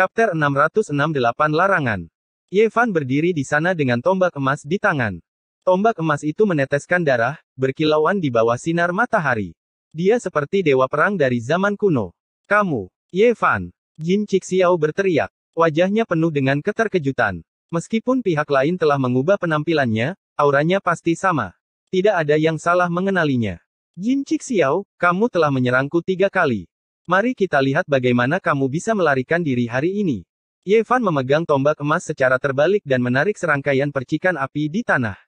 Chapter 668 Larangan. Yevan berdiri di sana dengan tombak emas di tangan. Tombak emas itu meneteskan darah, berkilauan di bawah sinar matahari. Dia seperti dewa perang dari zaman kuno. Kamu, Yevan. Jin Cixiao berteriak. Wajahnya penuh dengan keterkejutan. Meskipun pihak lain telah mengubah penampilannya, auranya pasti sama. Tidak ada yang salah mengenalinya. Jin Cixiao, kamu telah menyerangku tiga kali. Mari kita lihat bagaimana kamu bisa melarikan diri hari ini. Yevan memegang tombak emas secara terbalik dan menarik serangkaian percikan api di tanah.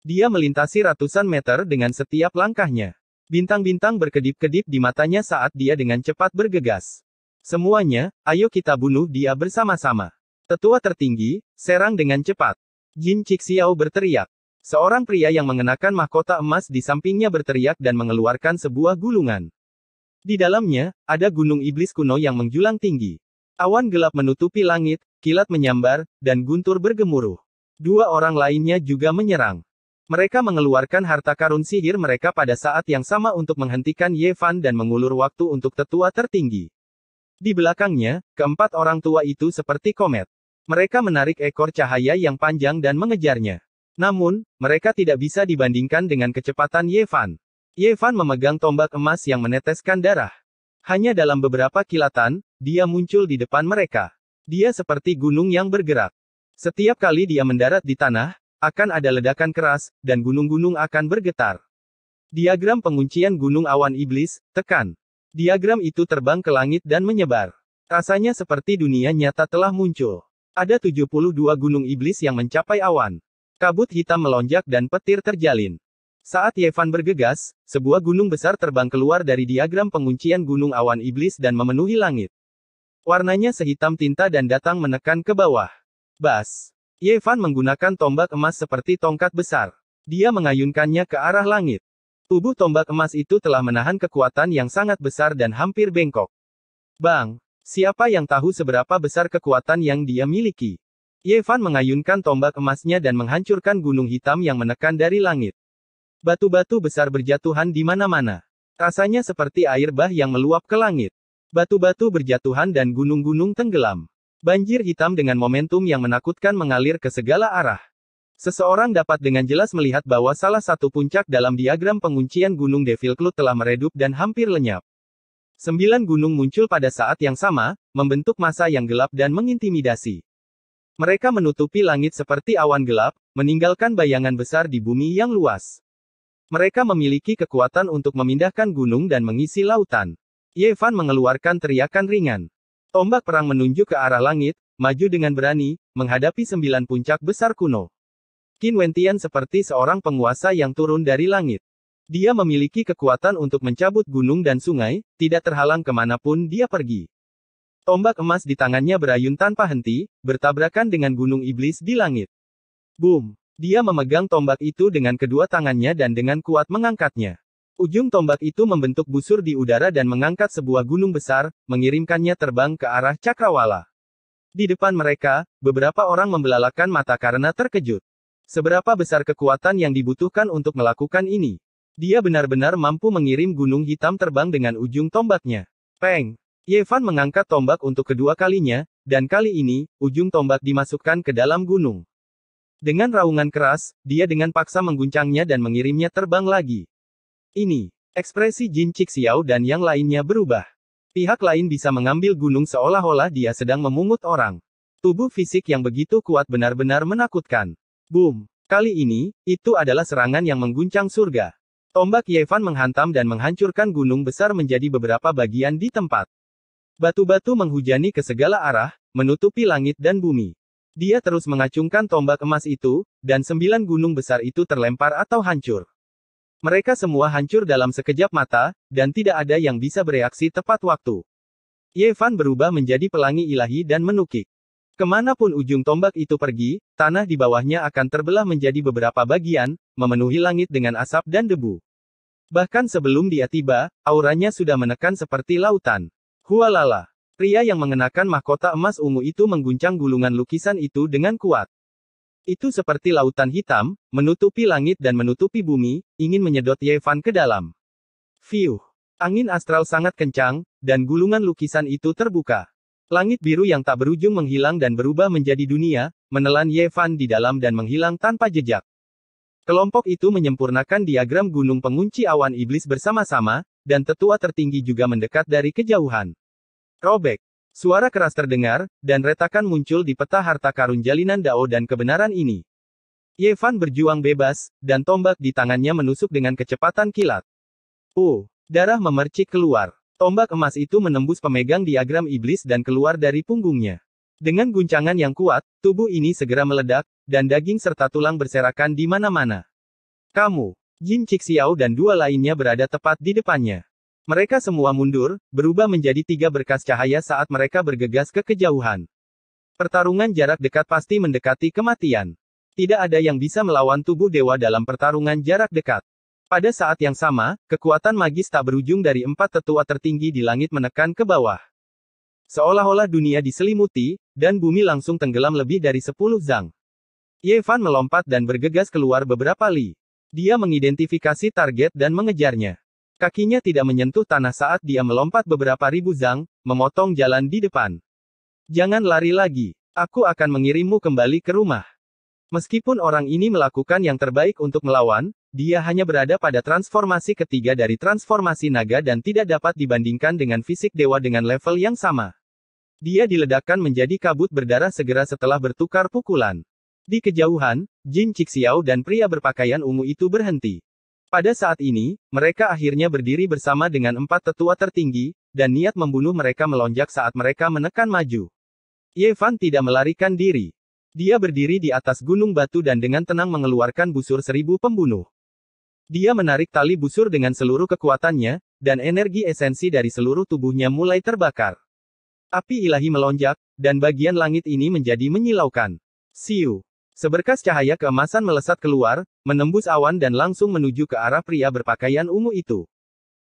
Dia melintasi ratusan meter dengan setiap langkahnya. Bintang-bintang berkedip-kedip di matanya saat dia dengan cepat bergegas. Semuanya, ayo kita bunuh dia bersama-sama. Tetua tertinggi, serang dengan cepat. Jin Cixiao berteriak. Seorang pria yang mengenakan mahkota emas di sampingnya berteriak dan mengeluarkan sebuah gulungan. Di dalamnya, ada gunung iblis kuno yang menjulang tinggi. Awan gelap menutupi langit, kilat menyambar, dan guntur bergemuruh. Dua orang lainnya juga menyerang. Mereka mengeluarkan harta karun sihir mereka pada saat yang sama untuk menghentikan Yevan dan mengulur waktu untuk tetua tertinggi. Di belakangnya, keempat orang tua itu seperti komet. Mereka menarik ekor cahaya yang panjang dan mengejarnya. Namun, mereka tidak bisa dibandingkan dengan kecepatan Yevan. Yevan memegang tombak emas yang meneteskan darah. Hanya dalam beberapa kilatan, dia muncul di depan mereka. Dia seperti gunung yang bergerak. Setiap kali dia mendarat di tanah, akan ada ledakan keras, dan gunung-gunung akan bergetar. Diagram penguncian gunung awan iblis, tekan. Diagram itu terbang ke langit dan menyebar. Rasanya seperti dunia nyata telah muncul. Ada 72 gunung iblis yang mencapai awan. Kabut hitam melonjak dan petir terjalin. Saat Yevan bergegas, sebuah gunung besar terbang keluar dari diagram penguncian gunung awan iblis dan memenuhi langit. Warnanya sehitam tinta dan datang menekan ke bawah. Bas. Yevan menggunakan tombak emas seperti tongkat besar. Dia mengayunkannya ke arah langit. Tubuh tombak emas itu telah menahan kekuatan yang sangat besar dan hampir bengkok. Bang, siapa yang tahu seberapa besar kekuatan yang dia miliki? Yevan mengayunkan tombak emasnya dan menghancurkan gunung hitam yang menekan dari langit. Batu-batu besar berjatuhan di mana-mana. Rasanya seperti air bah yang meluap ke langit. Batu-batu berjatuhan dan gunung-gunung tenggelam. Banjir hitam dengan momentum yang menakutkan mengalir ke segala arah. Seseorang dapat dengan jelas melihat bahwa salah satu puncak dalam diagram penguncian Gunung Devil Cloud telah meredup dan hampir lenyap. Sembilan gunung muncul pada saat yang sama, membentuk masa yang gelap dan mengintimidasi. Mereka menutupi langit seperti awan gelap, meninggalkan bayangan besar di bumi yang luas. Mereka memiliki kekuatan untuk memindahkan gunung dan mengisi lautan. Yevan mengeluarkan teriakan ringan. Tombak perang menunjuk ke arah langit, maju dengan berani, menghadapi sembilan puncak besar kuno. Qin Wentian seperti seorang penguasa yang turun dari langit. Dia memiliki kekuatan untuk mencabut gunung dan sungai, tidak terhalang kemanapun dia pergi. Tombak emas di tangannya berayun tanpa henti, bertabrakan dengan gunung iblis di langit. Boom! Dia memegang tombak itu dengan kedua tangannya dan dengan kuat mengangkatnya. Ujung tombak itu membentuk busur di udara dan mengangkat sebuah gunung besar, mengirimkannya terbang ke arah Cakrawala. Di depan mereka, beberapa orang membelalakan mata karena terkejut. Seberapa besar kekuatan yang dibutuhkan untuk melakukan ini? Dia benar-benar mampu mengirim gunung hitam terbang dengan ujung tombaknya. Peng! Yevan mengangkat tombak untuk kedua kalinya, dan kali ini, ujung tombak dimasukkan ke dalam gunung. Dengan raungan keras, dia dengan paksa mengguncangnya dan mengirimnya terbang lagi. Ini, ekspresi Jin Xiao dan yang lainnya berubah. Pihak lain bisa mengambil gunung seolah-olah dia sedang memungut orang. Tubuh fisik yang begitu kuat benar-benar menakutkan. Boom! Kali ini, itu adalah serangan yang mengguncang surga. Tombak Yevan menghantam dan menghancurkan gunung besar menjadi beberapa bagian di tempat. Batu-batu menghujani ke segala arah, menutupi langit dan bumi. Dia terus mengacungkan tombak emas itu, dan sembilan gunung besar itu terlempar atau hancur. Mereka semua hancur dalam sekejap mata, dan tidak ada yang bisa bereaksi tepat waktu. Yevan berubah menjadi pelangi ilahi dan menukik. Kemanapun ujung tombak itu pergi, tanah di bawahnya akan terbelah menjadi beberapa bagian, memenuhi langit dengan asap dan debu. Bahkan sebelum dia tiba, auranya sudah menekan seperti lautan. Hualala. Pria yang mengenakan mahkota emas ungu itu mengguncang gulungan lukisan itu dengan kuat. Itu seperti lautan hitam, menutupi langit dan menutupi bumi, ingin menyedot Yevan ke dalam. Fiuh. Angin astral sangat kencang, dan gulungan lukisan itu terbuka. Langit biru yang tak berujung menghilang dan berubah menjadi dunia, menelan Yevan di dalam dan menghilang tanpa jejak. Kelompok itu menyempurnakan diagram gunung pengunci awan iblis bersama-sama, dan tetua tertinggi juga mendekat dari kejauhan. Robek. Suara keras terdengar, dan retakan muncul di peta harta karun jalinan Dao dan kebenaran ini. Yevan berjuang bebas, dan tombak di tangannya menusuk dengan kecepatan kilat. Oh, darah memercik keluar. Tombak emas itu menembus pemegang diagram iblis dan keluar dari punggungnya. Dengan guncangan yang kuat, tubuh ini segera meledak, dan daging serta tulang berserakan di mana-mana. Kamu, Jin Cixiao dan dua lainnya berada tepat di depannya. Mereka semua mundur, berubah menjadi tiga berkas cahaya saat mereka bergegas ke kejauhan. Pertarungan jarak dekat pasti mendekati kematian. Tidak ada yang bisa melawan tubuh dewa dalam pertarungan jarak dekat. Pada saat yang sama, kekuatan magis tak berujung dari empat tetua tertinggi di langit menekan ke bawah. Seolah-olah dunia diselimuti, dan bumi langsung tenggelam lebih dari sepuluh zang. Yevan melompat dan bergegas keluar beberapa li. Dia mengidentifikasi target dan mengejarnya. Kakinya tidak menyentuh tanah saat dia melompat beberapa ribu zang, memotong jalan di depan. Jangan lari lagi, aku akan mengirimmu kembali ke rumah. Meskipun orang ini melakukan yang terbaik untuk melawan, dia hanya berada pada transformasi ketiga dari transformasi naga dan tidak dapat dibandingkan dengan fisik dewa dengan level yang sama. Dia diledakkan menjadi kabut berdarah segera setelah bertukar pukulan. Di kejauhan, Jin Cixiao dan pria berpakaian ungu itu berhenti. Pada saat ini, mereka akhirnya berdiri bersama dengan empat tetua tertinggi, dan niat membunuh mereka melonjak saat mereka menekan maju. Yevan tidak melarikan diri. Dia berdiri di atas gunung batu dan dengan tenang mengeluarkan busur seribu pembunuh. Dia menarik tali busur dengan seluruh kekuatannya, dan energi esensi dari seluruh tubuhnya mulai terbakar. Api ilahi melonjak, dan bagian langit ini menjadi menyilaukan. Siu. Seberkas cahaya keemasan melesat keluar, menembus awan dan langsung menuju ke arah pria berpakaian ungu itu.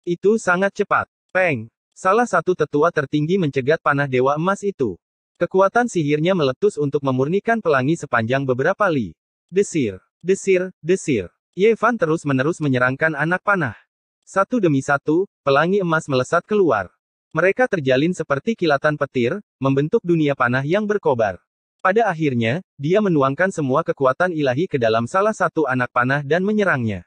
Itu sangat cepat. Peng! Salah satu tetua tertinggi mencegat panah dewa emas itu. Kekuatan sihirnya meletus untuk memurnikan pelangi sepanjang beberapa li. Desir, desir, desir. Yevan terus-menerus menyerangkan anak panah. Satu demi satu, pelangi emas melesat keluar. Mereka terjalin seperti kilatan petir, membentuk dunia panah yang berkobar. Pada akhirnya, dia menuangkan semua kekuatan ilahi ke dalam salah satu anak panah dan menyerangnya.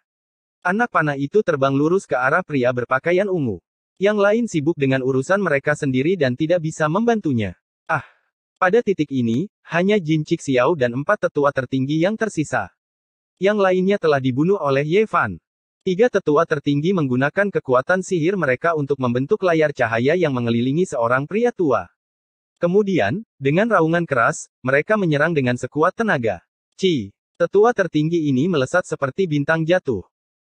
Anak panah itu terbang lurus ke arah pria berpakaian ungu. Yang lain sibuk dengan urusan mereka sendiri dan tidak bisa membantunya. Ah! Pada titik ini, hanya Jin Cik Xiao dan empat tetua tertinggi yang tersisa. Yang lainnya telah dibunuh oleh Ye Fan. Tiga tetua tertinggi menggunakan kekuatan sihir mereka untuk membentuk layar cahaya yang mengelilingi seorang pria tua. Kemudian, dengan raungan keras, mereka menyerang dengan sekuat tenaga. Ci, tetua tertinggi ini melesat seperti bintang jatuh.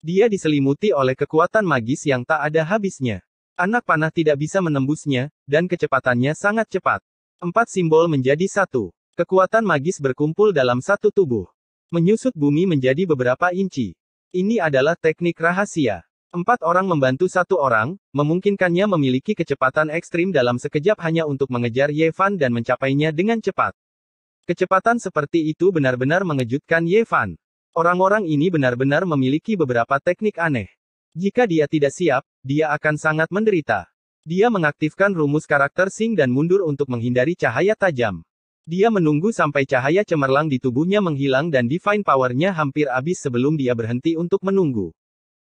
Dia diselimuti oleh kekuatan magis yang tak ada habisnya. Anak panah tidak bisa menembusnya, dan kecepatannya sangat cepat. Empat simbol menjadi satu. Kekuatan magis berkumpul dalam satu tubuh. Menyusut bumi menjadi beberapa inci. Ini adalah teknik rahasia. Empat orang membantu satu orang, memungkinkannya memiliki kecepatan ekstrim dalam sekejap hanya untuk mengejar Yevan dan mencapainya dengan cepat. Kecepatan seperti itu benar-benar mengejutkan Yevan. Orang-orang ini benar-benar memiliki beberapa teknik aneh. Jika dia tidak siap, dia akan sangat menderita. Dia mengaktifkan rumus karakter Sing dan mundur untuk menghindari cahaya tajam. Dia menunggu sampai cahaya cemerlang di tubuhnya menghilang dan divine powernya hampir habis sebelum dia berhenti untuk menunggu.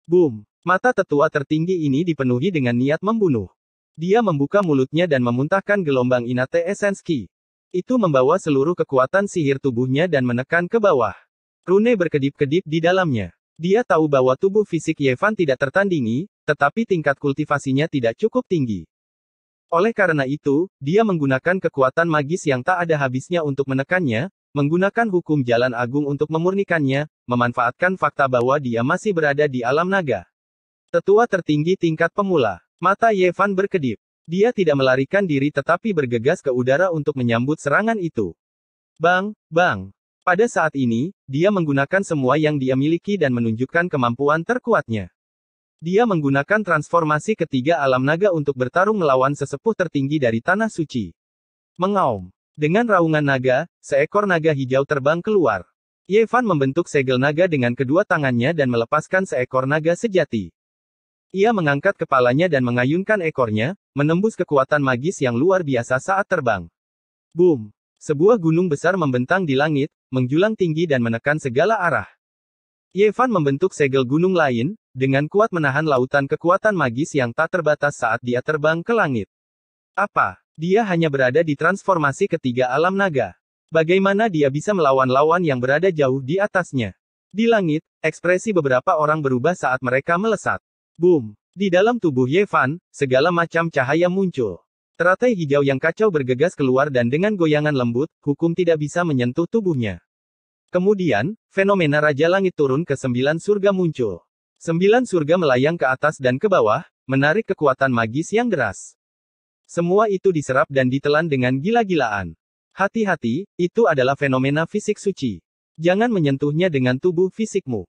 Boom! Mata tetua tertinggi ini dipenuhi dengan niat membunuh. Dia membuka mulutnya dan memuntahkan gelombang Inate esenski. Itu membawa seluruh kekuatan sihir tubuhnya dan menekan ke bawah. Rune berkedip-kedip di dalamnya. Dia tahu bahwa tubuh fisik Yevan tidak tertandingi, tetapi tingkat kultivasinya tidak cukup tinggi. Oleh karena itu, dia menggunakan kekuatan magis yang tak ada habisnya untuk menekannya, menggunakan hukum jalan agung untuk memurnikannya, memanfaatkan fakta bahwa dia masih berada di alam naga. Tetua tertinggi tingkat pemula. Mata Yevan berkedip. Dia tidak melarikan diri tetapi bergegas ke udara untuk menyambut serangan itu. Bang, bang. Pada saat ini, dia menggunakan semua yang dia miliki dan menunjukkan kemampuan terkuatnya. Dia menggunakan transformasi ketiga alam naga untuk bertarung melawan sesepuh tertinggi dari Tanah Suci. Mengaum. Dengan raungan naga, seekor naga hijau terbang keluar. Yevan membentuk segel naga dengan kedua tangannya dan melepaskan seekor naga sejati. Ia mengangkat kepalanya dan mengayunkan ekornya, menembus kekuatan magis yang luar biasa saat terbang. Boom! Sebuah gunung besar membentang di langit, menjulang tinggi dan menekan segala arah. Yevan membentuk segel gunung lain, dengan kuat menahan lautan kekuatan magis yang tak terbatas saat dia terbang ke langit. Apa? Dia hanya berada di transformasi ketiga alam naga. Bagaimana dia bisa melawan lawan yang berada jauh di atasnya? Di langit, ekspresi beberapa orang berubah saat mereka melesat. Boom! Di dalam tubuh Yevan, segala macam cahaya muncul. Teratai hijau yang kacau bergegas keluar dan dengan goyangan lembut, hukum tidak bisa menyentuh tubuhnya. Kemudian, fenomena Raja Langit turun ke sembilan surga muncul. Sembilan surga melayang ke atas dan ke bawah, menarik kekuatan magis yang deras. Semua itu diserap dan ditelan dengan gila-gilaan. Hati-hati, itu adalah fenomena fisik suci. Jangan menyentuhnya dengan tubuh fisikmu.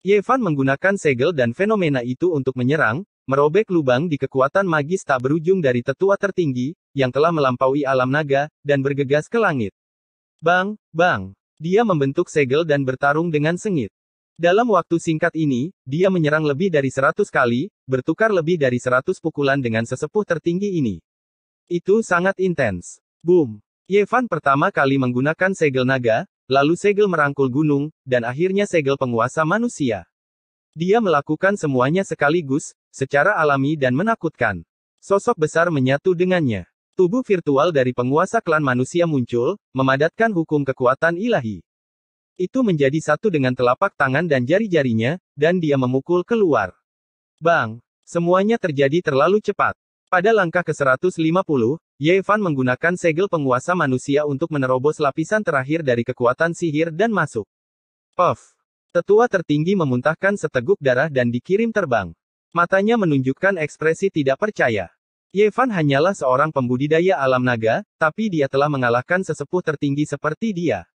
Yevan menggunakan segel dan fenomena itu untuk menyerang, merobek lubang di kekuatan magis tak berujung dari tetua tertinggi, yang telah melampaui alam naga, dan bergegas ke langit. Bang, bang. Dia membentuk segel dan bertarung dengan sengit. Dalam waktu singkat ini, dia menyerang lebih dari seratus kali, bertukar lebih dari seratus pukulan dengan sesepuh tertinggi ini. Itu sangat intens. Boom. Yevan pertama kali menggunakan segel naga, Lalu segel merangkul gunung, dan akhirnya segel penguasa manusia. Dia melakukan semuanya sekaligus, secara alami dan menakutkan. Sosok besar menyatu dengannya. Tubuh virtual dari penguasa klan manusia muncul, memadatkan hukum kekuatan ilahi. Itu menjadi satu dengan telapak tangan dan jari-jarinya, dan dia memukul keluar. Bang! Semuanya terjadi terlalu cepat. Pada langkah ke-150, Ye Fan menggunakan segel penguasa manusia untuk menerobos lapisan terakhir dari kekuatan sihir dan masuk. Puff. Tetua tertinggi memuntahkan seteguk darah dan dikirim terbang. Matanya menunjukkan ekspresi tidak percaya. Ye Fan hanyalah seorang pembudidaya alam naga, tapi dia telah mengalahkan sesepuh tertinggi seperti dia.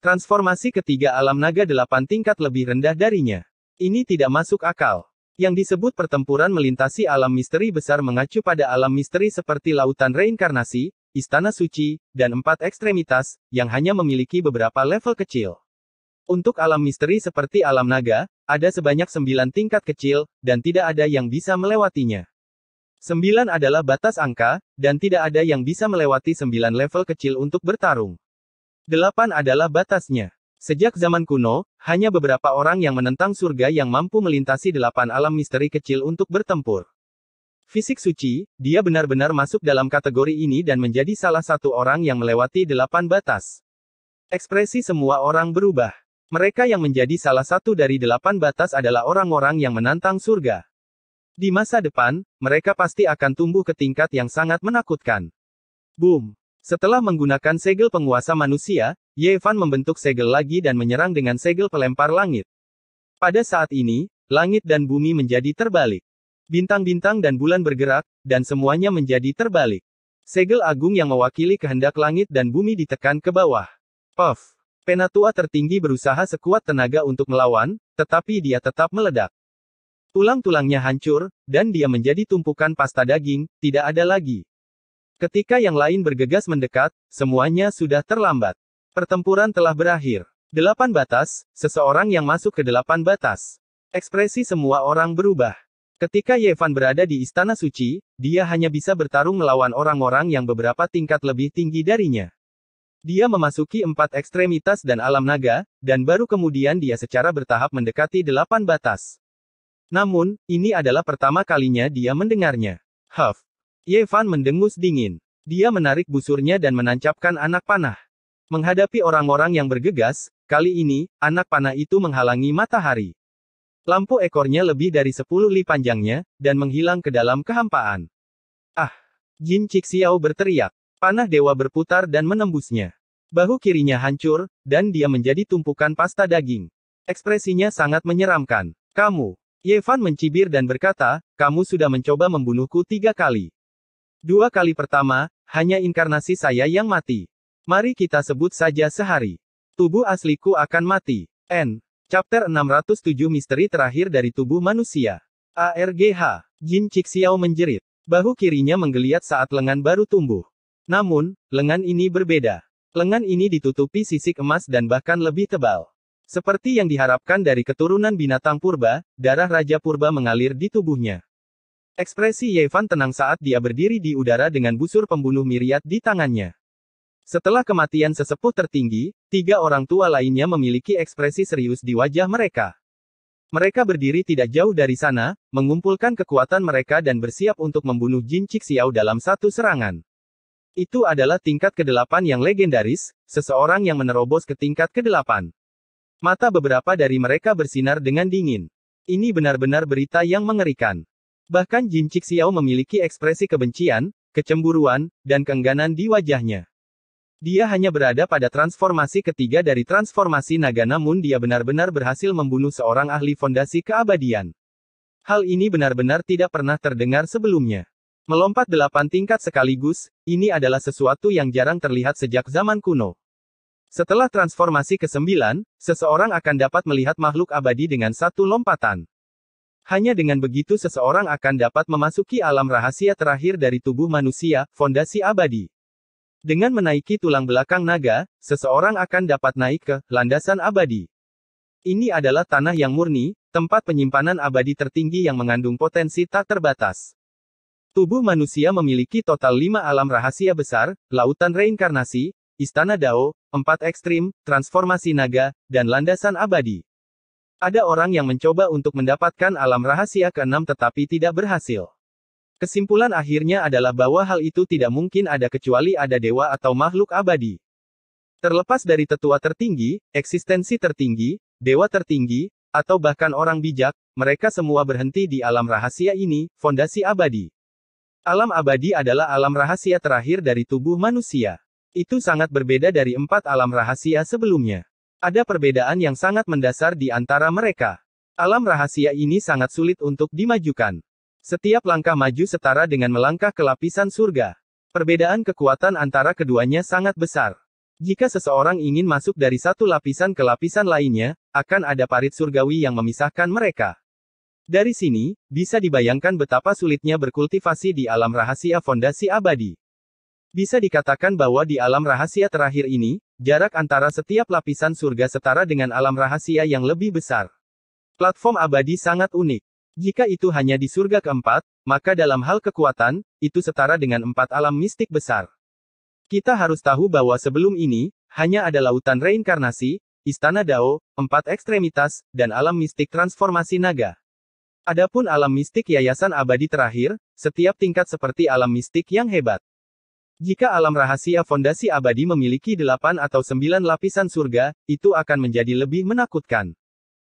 Transformasi ketiga alam naga delapan tingkat lebih rendah darinya. Ini tidak masuk akal. Yang disebut pertempuran melintasi alam misteri besar mengacu pada alam misteri seperti lautan reinkarnasi, istana suci, dan empat ekstremitas, yang hanya memiliki beberapa level kecil. Untuk alam misteri seperti alam naga, ada sebanyak sembilan tingkat kecil, dan tidak ada yang bisa melewatinya. Sembilan adalah batas angka, dan tidak ada yang bisa melewati sembilan level kecil untuk bertarung. Delapan adalah batasnya. Sejak zaman kuno, hanya beberapa orang yang menentang surga yang mampu melintasi delapan alam misteri kecil untuk bertempur. Fisik suci, dia benar-benar masuk dalam kategori ini dan menjadi salah satu orang yang melewati delapan batas. Ekspresi semua orang berubah. Mereka yang menjadi salah satu dari delapan batas adalah orang-orang yang menantang surga. Di masa depan, mereka pasti akan tumbuh ke tingkat yang sangat menakutkan. Boom! Setelah menggunakan segel penguasa manusia, Yevan membentuk segel lagi dan menyerang dengan segel pelempar langit. Pada saat ini, langit dan bumi menjadi terbalik. Bintang-bintang dan bulan bergerak, dan semuanya menjadi terbalik. Segel agung yang mewakili kehendak langit dan bumi ditekan ke bawah. Puff. Penatua tertinggi berusaha sekuat tenaga untuk melawan, tetapi dia tetap meledak. Tulang-tulangnya hancur, dan dia menjadi tumpukan pasta daging, tidak ada lagi. Ketika yang lain bergegas mendekat, semuanya sudah terlambat. Pertempuran telah berakhir. Delapan batas, seseorang yang masuk ke delapan batas. Ekspresi semua orang berubah. Ketika Yevan berada di Istana Suci, dia hanya bisa bertarung melawan orang-orang yang beberapa tingkat lebih tinggi darinya. Dia memasuki empat ekstremitas dan alam naga, dan baru kemudian dia secara bertahap mendekati delapan batas. Namun, ini adalah pertama kalinya dia mendengarnya. Huff, Ye Fan mendengus dingin. Dia menarik busurnya dan menancapkan anak panah. Menghadapi orang-orang yang bergegas, kali ini, anak panah itu menghalangi matahari. Lampu ekornya lebih dari sepuluh li panjangnya, dan menghilang ke dalam kehampaan. Ah! Jin Cixiao berteriak. Panah dewa berputar dan menembusnya. Bahu kirinya hancur, dan dia menjadi tumpukan pasta daging. Ekspresinya sangat menyeramkan. Kamu, Yevan mencibir dan berkata, kamu sudah mencoba membunuhku tiga kali. Dua kali pertama, hanya inkarnasi saya yang mati. Mari kita sebut saja sehari. Tubuh asliku akan mati. N. Chapter 607 Misteri Terakhir dari Tubuh Manusia. ARGH. Jin Cixiao menjerit. Bahu kirinya menggeliat saat lengan baru tumbuh. Namun, lengan ini berbeda. Lengan ini ditutupi sisik emas dan bahkan lebih tebal. Seperti yang diharapkan dari keturunan binatang purba, darah Raja Purba mengalir di tubuhnya. Ekspresi Yevan tenang saat dia berdiri di udara dengan busur pembunuh miriat di tangannya. Setelah kematian sesepuh tertinggi, tiga orang tua lainnya memiliki ekspresi serius di wajah mereka. Mereka berdiri tidak jauh dari sana, mengumpulkan kekuatan mereka dan bersiap untuk membunuh Jin Cixiao dalam satu serangan. Itu adalah tingkat ke kedelapan yang legendaris, seseorang yang menerobos ke tingkat ke kedelapan. Mata beberapa dari mereka bersinar dengan dingin. Ini benar-benar berita yang mengerikan. Bahkan Jin Xiao memiliki ekspresi kebencian, kecemburuan, dan kengganan di wajahnya. Dia hanya berada pada transformasi ketiga dari transformasi naga namun dia benar-benar berhasil membunuh seorang ahli fondasi keabadian. Hal ini benar-benar tidak pernah terdengar sebelumnya. Melompat delapan tingkat sekaligus, ini adalah sesuatu yang jarang terlihat sejak zaman kuno. Setelah transformasi ke-9, seseorang akan dapat melihat makhluk abadi dengan satu lompatan. Hanya dengan begitu seseorang akan dapat memasuki alam rahasia terakhir dari tubuh manusia, fondasi abadi. Dengan menaiki tulang belakang naga, seseorang akan dapat naik ke landasan abadi. Ini adalah tanah yang murni, tempat penyimpanan abadi tertinggi yang mengandung potensi tak terbatas. Tubuh manusia memiliki total lima alam rahasia besar, lautan reinkarnasi, istana Dao, empat ekstrim, transformasi naga, dan landasan abadi. Ada orang yang mencoba untuk mendapatkan alam rahasia keenam tetapi tidak berhasil. Kesimpulan akhirnya adalah bahwa hal itu tidak mungkin ada kecuali ada dewa atau makhluk abadi. Terlepas dari tetua tertinggi, eksistensi tertinggi, dewa tertinggi, atau bahkan orang bijak, mereka semua berhenti di alam rahasia ini, fondasi abadi. Alam abadi adalah alam rahasia terakhir dari tubuh manusia. Itu sangat berbeda dari empat alam rahasia sebelumnya. Ada perbedaan yang sangat mendasar di antara mereka. Alam rahasia ini sangat sulit untuk dimajukan. Setiap langkah maju setara dengan melangkah ke lapisan surga. Perbedaan kekuatan antara keduanya sangat besar. Jika seseorang ingin masuk dari satu lapisan ke lapisan lainnya, akan ada parit surgawi yang memisahkan mereka. Dari sini, bisa dibayangkan betapa sulitnya berkultivasi di alam rahasia fondasi abadi. Bisa dikatakan bahwa di alam rahasia terakhir ini, Jarak antara setiap lapisan surga setara dengan alam rahasia yang lebih besar. Platform abadi sangat unik. Jika itu hanya di surga keempat, maka dalam hal kekuatan, itu setara dengan empat alam mistik besar. Kita harus tahu bahwa sebelum ini, hanya ada lautan reinkarnasi, istana Dao, empat ekstremitas, dan alam mistik transformasi naga. Adapun alam mistik yayasan abadi terakhir, setiap tingkat seperti alam mistik yang hebat. Jika alam rahasia fondasi abadi memiliki delapan atau sembilan lapisan surga, itu akan menjadi lebih menakutkan.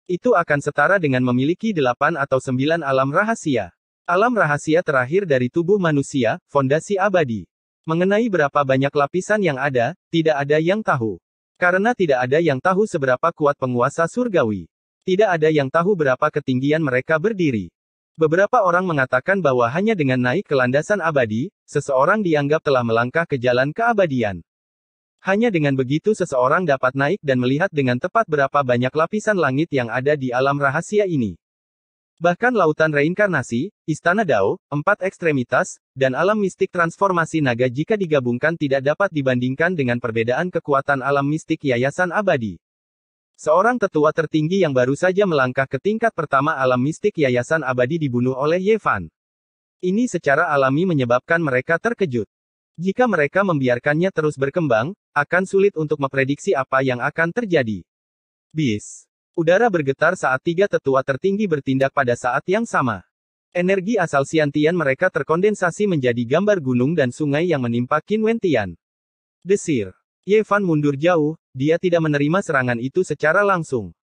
Itu akan setara dengan memiliki delapan atau sembilan alam rahasia. Alam rahasia terakhir dari tubuh manusia, fondasi abadi. Mengenai berapa banyak lapisan yang ada, tidak ada yang tahu. Karena tidak ada yang tahu seberapa kuat penguasa surgawi. Tidak ada yang tahu berapa ketinggian mereka berdiri. Beberapa orang mengatakan bahwa hanya dengan naik ke landasan abadi, seseorang dianggap telah melangkah ke jalan keabadian. Hanya dengan begitu seseorang dapat naik dan melihat dengan tepat berapa banyak lapisan langit yang ada di alam rahasia ini. Bahkan lautan reinkarnasi, istana Dao, empat ekstremitas, dan alam mistik transformasi naga jika digabungkan tidak dapat dibandingkan dengan perbedaan kekuatan alam mistik yayasan abadi. Seorang tetua tertinggi yang baru saja melangkah ke tingkat pertama alam mistik Yayasan Abadi dibunuh oleh Yevan. Ini secara alami menyebabkan mereka terkejut. Jika mereka membiarkannya terus berkembang, akan sulit untuk memprediksi apa yang akan terjadi. Bis. Udara bergetar saat tiga tetua tertinggi bertindak pada saat yang sama. Energi asal Siantian mereka terkondensasi menjadi gambar gunung dan sungai yang menimpa Qin Wentian. Desir. Yevan mundur jauh, dia tidak menerima serangan itu secara langsung.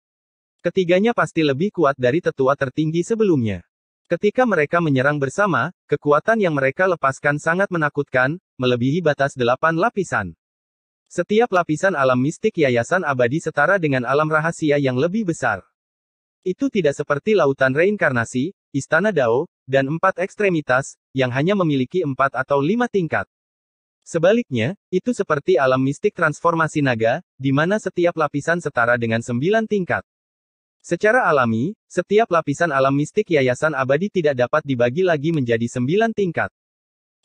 Ketiganya pasti lebih kuat dari tetua tertinggi sebelumnya. Ketika mereka menyerang bersama, kekuatan yang mereka lepaskan sangat menakutkan, melebihi batas delapan lapisan. Setiap lapisan alam mistik yayasan abadi setara dengan alam rahasia yang lebih besar. Itu tidak seperti lautan reinkarnasi, istana Dao, dan empat ekstremitas, yang hanya memiliki empat atau lima tingkat. Sebaliknya, itu seperti alam mistik transformasi naga, di mana setiap lapisan setara dengan sembilan tingkat. Secara alami, setiap lapisan alam mistik yayasan abadi tidak dapat dibagi lagi menjadi sembilan tingkat.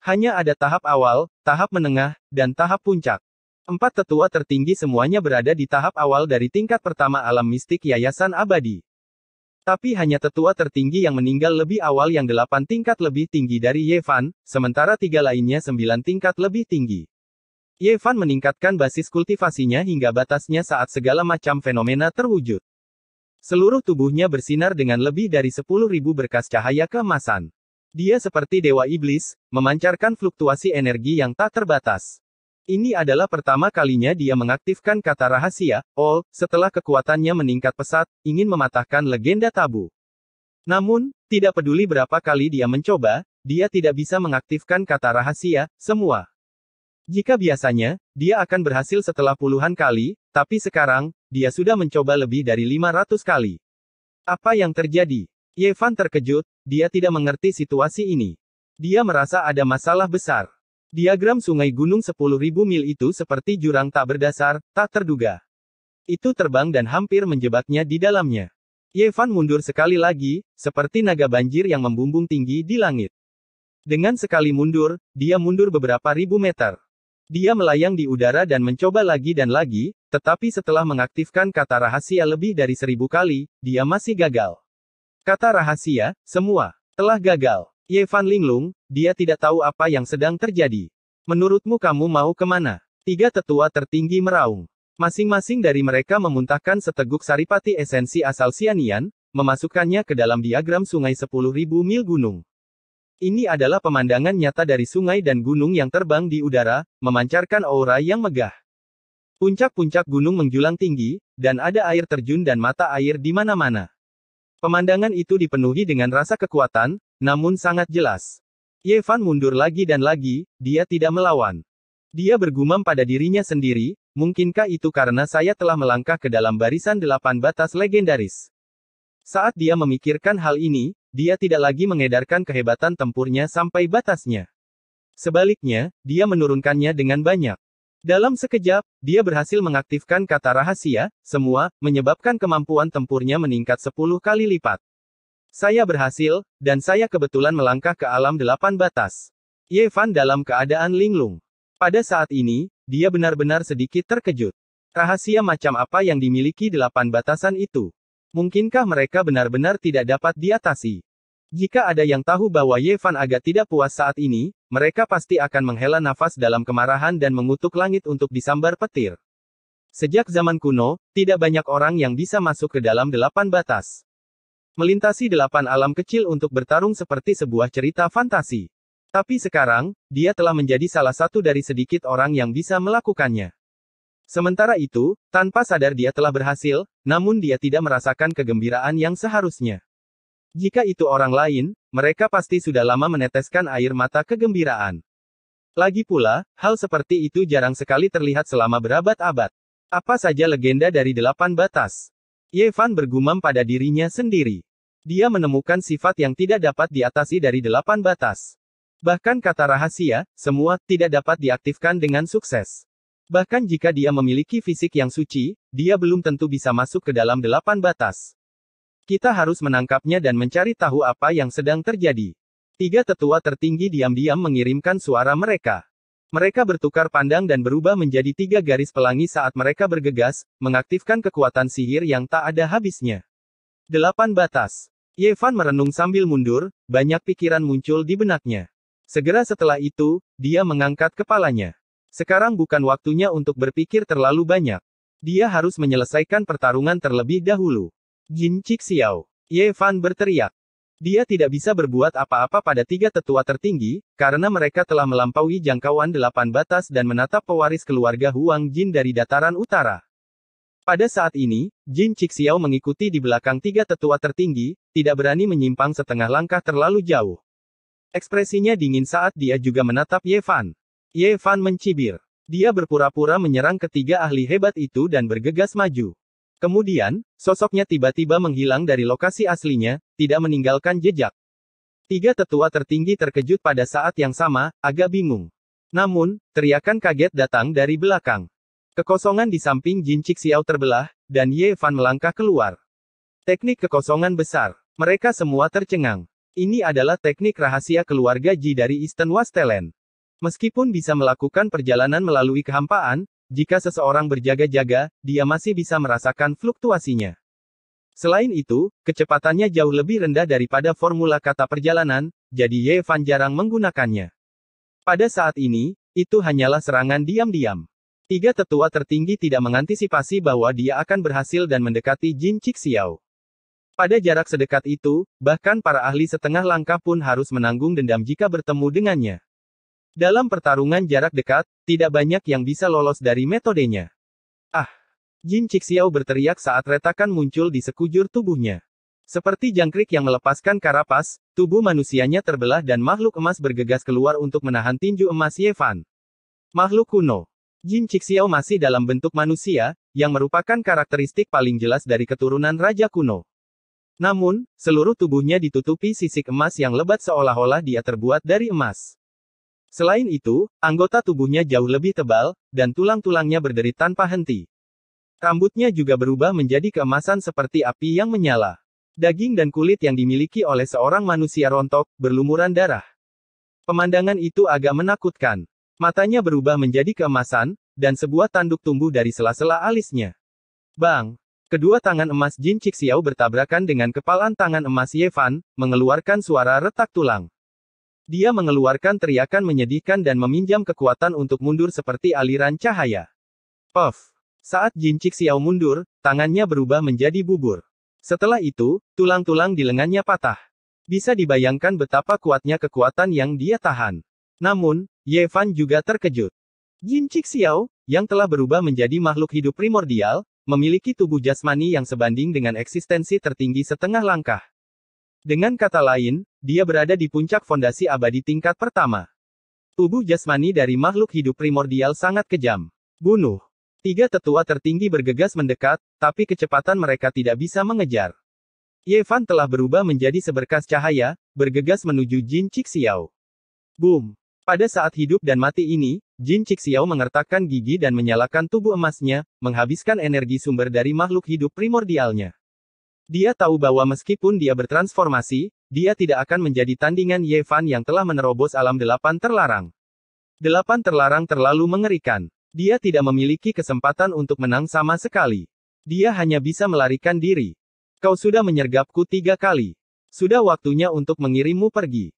Hanya ada tahap awal, tahap menengah, dan tahap puncak. Empat tetua tertinggi semuanya berada di tahap awal dari tingkat pertama alam mistik yayasan abadi. Tapi hanya tetua tertinggi yang meninggal lebih awal yang delapan tingkat lebih tinggi dari Yevan, sementara tiga lainnya sembilan tingkat lebih tinggi. Yevan meningkatkan basis kultivasinya hingga batasnya saat segala macam fenomena terwujud. Seluruh tubuhnya bersinar dengan lebih dari sepuluh ribu berkas cahaya keemasan. Dia seperti dewa iblis, memancarkan fluktuasi energi yang tak terbatas. Ini adalah pertama kalinya dia mengaktifkan kata rahasia, all, oh, setelah kekuatannya meningkat pesat, ingin mematahkan legenda tabu. Namun, tidak peduli berapa kali dia mencoba, dia tidak bisa mengaktifkan kata rahasia, semua. Jika biasanya, dia akan berhasil setelah puluhan kali, tapi sekarang, dia sudah mencoba lebih dari 500 kali. Apa yang terjadi? Yevan terkejut, dia tidak mengerti situasi ini. Dia merasa ada masalah besar. Diagram sungai gunung 10.000 mil itu seperti jurang tak berdasar, tak terduga. Itu terbang dan hampir menjebaknya di dalamnya. Yevan mundur sekali lagi, seperti naga banjir yang membumbung tinggi di langit. Dengan sekali mundur, dia mundur beberapa ribu meter. Dia melayang di udara dan mencoba lagi dan lagi, tetapi setelah mengaktifkan kata rahasia lebih dari seribu kali, dia masih gagal. Kata rahasia, semua, telah gagal. Ye Fan linglung, dia tidak tahu apa yang sedang terjadi. Menurutmu kamu mau kemana? Tiga tetua tertinggi meraung. Masing-masing dari mereka memuntahkan seteguk saripati esensi asal sianian, memasukkannya ke dalam diagram sungai 10.000 mil gunung. Ini adalah pemandangan nyata dari sungai dan gunung yang terbang di udara, memancarkan aura yang megah. Puncak-puncak gunung menjulang tinggi, dan ada air terjun dan mata air di mana-mana. Pemandangan itu dipenuhi dengan rasa kekuatan, namun sangat jelas. Yevan mundur lagi dan lagi, dia tidak melawan. Dia bergumam pada dirinya sendiri, mungkinkah itu karena saya telah melangkah ke dalam barisan delapan batas legendaris. Saat dia memikirkan hal ini, dia tidak lagi mengedarkan kehebatan tempurnya sampai batasnya. Sebaliknya, dia menurunkannya dengan banyak. Dalam sekejap, dia berhasil mengaktifkan kata rahasia, semua, menyebabkan kemampuan tempurnya meningkat 10 kali lipat. Saya berhasil, dan saya kebetulan melangkah ke alam delapan batas. Ye Fan dalam keadaan linglung. Pada saat ini, dia benar-benar sedikit terkejut. Rahasia macam apa yang dimiliki delapan batasan itu? Mungkinkah mereka benar-benar tidak dapat diatasi? Jika ada yang tahu bahwa Yevan agak tidak puas saat ini, mereka pasti akan menghela nafas dalam kemarahan dan mengutuk langit untuk disambar petir. Sejak zaman kuno, tidak banyak orang yang bisa masuk ke dalam delapan batas melintasi delapan alam kecil untuk bertarung seperti sebuah cerita fantasi. Tapi sekarang, dia telah menjadi salah satu dari sedikit orang yang bisa melakukannya. Sementara itu, tanpa sadar dia telah berhasil, namun dia tidak merasakan kegembiraan yang seharusnya. Jika itu orang lain, mereka pasti sudah lama meneteskan air mata kegembiraan. Lagi pula, hal seperti itu jarang sekali terlihat selama berabad-abad. Apa saja legenda dari delapan batas? Yevan bergumam pada dirinya sendiri. Dia menemukan sifat yang tidak dapat diatasi dari delapan batas. Bahkan kata rahasia, semua, tidak dapat diaktifkan dengan sukses. Bahkan jika dia memiliki fisik yang suci, dia belum tentu bisa masuk ke dalam delapan batas. Kita harus menangkapnya dan mencari tahu apa yang sedang terjadi. Tiga tetua tertinggi diam-diam mengirimkan suara mereka. Mereka bertukar pandang dan berubah menjadi tiga garis pelangi saat mereka bergegas, mengaktifkan kekuatan sihir yang tak ada habisnya. 8 batas. Yevan merenung sambil mundur, banyak pikiran muncul di benaknya. Segera setelah itu, dia mengangkat kepalanya. Sekarang bukan waktunya untuk berpikir terlalu banyak. Dia harus menyelesaikan pertarungan terlebih dahulu. Jin Cik Xiao. Yevan berteriak. Dia tidak bisa berbuat apa-apa pada tiga tetua tertinggi, karena mereka telah melampaui jangkauan delapan batas dan menatap pewaris keluarga Huang Jin dari dataran utara. Pada saat ini, Jin Xiao mengikuti di belakang tiga tetua tertinggi, tidak berani menyimpang setengah langkah terlalu jauh. Ekspresinya dingin saat dia juga menatap Ye Fan. Ye Fan mencibir. Dia berpura-pura menyerang ketiga ahli hebat itu dan bergegas maju. Kemudian, sosoknya tiba-tiba menghilang dari lokasi aslinya, tidak meninggalkan jejak. Tiga tetua tertinggi terkejut pada saat yang sama, agak bingung. Namun, teriakan kaget datang dari belakang. Kekosongan di samping Jin Xiao terbelah, dan Ye Fan melangkah keluar. Teknik kekosongan besar. Mereka semua tercengang. Ini adalah teknik rahasia keluarga Ji dari Eastern Wastelen. Meskipun bisa melakukan perjalanan melalui kehampaan, jika seseorang berjaga-jaga, dia masih bisa merasakan fluktuasinya. Selain itu, kecepatannya jauh lebih rendah daripada formula kata perjalanan, jadi Ye Fan jarang menggunakannya. Pada saat ini, itu hanyalah serangan diam-diam. Tiga tetua tertinggi tidak mengantisipasi bahwa dia akan berhasil dan mendekati Jin Xiao. Pada jarak sedekat itu, bahkan para ahli setengah langkah pun harus menanggung dendam jika bertemu dengannya. Dalam pertarungan jarak dekat, tidak banyak yang bisa lolos dari metodenya. Ah! Jin Xiao berteriak saat retakan muncul di sekujur tubuhnya. Seperti jangkrik yang melepaskan karapas, tubuh manusianya terbelah dan makhluk emas bergegas keluar untuk menahan tinju emas Yevan. Makhluk kuno. Jin Cixiao masih dalam bentuk manusia, yang merupakan karakteristik paling jelas dari keturunan Raja kuno. Namun, seluruh tubuhnya ditutupi sisik emas yang lebat seolah-olah dia terbuat dari emas. Selain itu, anggota tubuhnya jauh lebih tebal, dan tulang-tulangnya berderit tanpa henti. Rambutnya juga berubah menjadi keemasan seperti api yang menyala. Daging dan kulit yang dimiliki oleh seorang manusia rontok, berlumuran darah. Pemandangan itu agak menakutkan. Matanya berubah menjadi keemasan, dan sebuah tanduk tumbuh dari sela-sela alisnya. Bang! Kedua tangan emas Jin Cixiao bertabrakan dengan kepalan tangan emas Yevan, mengeluarkan suara retak tulang. Dia mengeluarkan teriakan menyedihkan dan meminjam kekuatan untuk mundur seperti aliran cahaya. Puff! Saat Jin Cixiao mundur, tangannya berubah menjadi bubur. Setelah itu, tulang-tulang di lengannya patah. Bisa dibayangkan betapa kuatnya kekuatan yang dia tahan. Namun, Ye Fan juga terkejut. Jin Xiao, yang telah berubah menjadi makhluk hidup primordial, memiliki tubuh jasmani yang sebanding dengan eksistensi tertinggi setengah langkah. Dengan kata lain, dia berada di puncak fondasi abadi tingkat pertama. Tubuh jasmani dari makhluk hidup primordial sangat kejam. Bunuh. Tiga tetua tertinggi bergegas mendekat, tapi kecepatan mereka tidak bisa mengejar. Yevan telah berubah menjadi seberkas cahaya, bergegas menuju Jin Xiao. Boom! Pada saat hidup dan mati ini, Jin Xiao mengertakkan gigi dan menyalakan tubuh emasnya, menghabiskan energi sumber dari makhluk hidup primordialnya. Dia tahu bahwa meskipun dia bertransformasi, dia tidak akan menjadi tandingan Ye Fan yang telah menerobos alam delapan terlarang. Delapan terlarang terlalu mengerikan. Dia tidak memiliki kesempatan untuk menang sama sekali. Dia hanya bisa melarikan diri. Kau sudah menyergapku tiga kali. Sudah waktunya untuk mengirimmu pergi.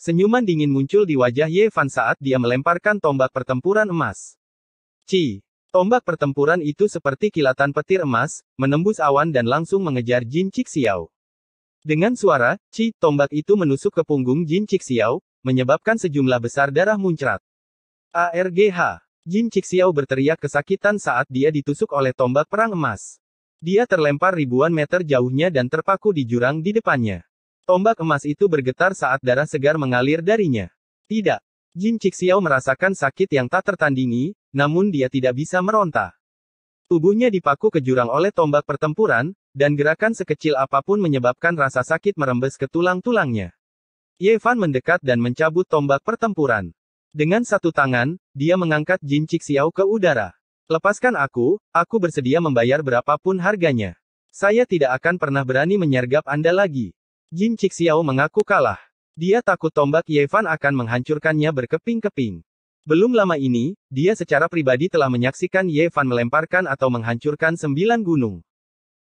Senyuman dingin muncul di wajah Ye Fan saat dia melemparkan tombak pertempuran emas. Ci! Tombak pertempuran itu seperti kilatan petir emas, menembus awan dan langsung mengejar Jin Xiao. Dengan suara, Ci, tombak itu menusuk ke punggung Jin Xiao, menyebabkan sejumlah besar darah muncrat. ARGH! Jin Xiao berteriak kesakitan saat dia ditusuk oleh tombak perang emas. Dia terlempar ribuan meter jauhnya dan terpaku di jurang di depannya. Tombak emas itu bergetar saat darah segar mengalir darinya. Tidak. Jin Xiao merasakan sakit yang tak tertandingi, namun dia tidak bisa meronta. Tubuhnya dipaku ke jurang oleh tombak pertempuran, dan gerakan sekecil apapun menyebabkan rasa sakit merembes ke tulang-tulangnya. Ye Fan mendekat dan mencabut tombak pertempuran. Dengan satu tangan, dia mengangkat Jin Xiao ke udara. Lepaskan aku, aku bersedia membayar berapapun harganya. Saya tidak akan pernah berani menyergap Anda lagi. Jin Xiao mengaku kalah. Dia takut tombak Yevan akan menghancurkannya berkeping-keping. Belum lama ini, dia secara pribadi telah menyaksikan Yevan melemparkan atau menghancurkan sembilan gunung.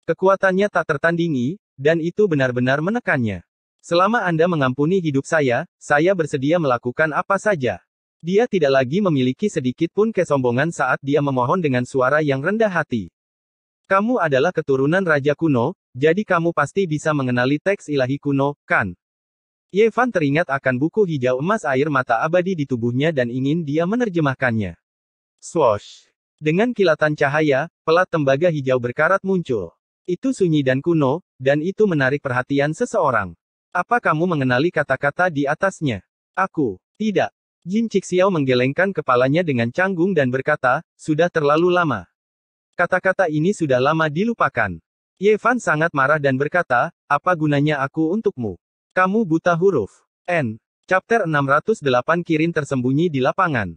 Kekuatannya tak tertandingi, dan itu benar-benar menekannya. Selama Anda mengampuni hidup saya, saya bersedia melakukan apa saja. Dia tidak lagi memiliki sedikit pun kesombongan saat dia memohon dengan suara yang rendah hati. Kamu adalah keturunan Raja Kuno, jadi kamu pasti bisa mengenali teks ilahi kuno, kan? Yevan teringat akan buku hijau emas air mata abadi di tubuhnya dan ingin dia menerjemahkannya. Swosh. Dengan kilatan cahaya, pelat tembaga hijau berkarat muncul. Itu sunyi dan kuno, dan itu menarik perhatian seseorang. Apa kamu mengenali kata-kata di atasnya? Aku. Tidak. Jin Cixiao menggelengkan kepalanya dengan canggung dan berkata, sudah terlalu lama. Kata-kata ini sudah lama dilupakan. Yevan sangat marah dan berkata, apa gunanya aku untukmu? Kamu buta huruf. N. Chapter 608 Kirin tersembunyi di lapangan.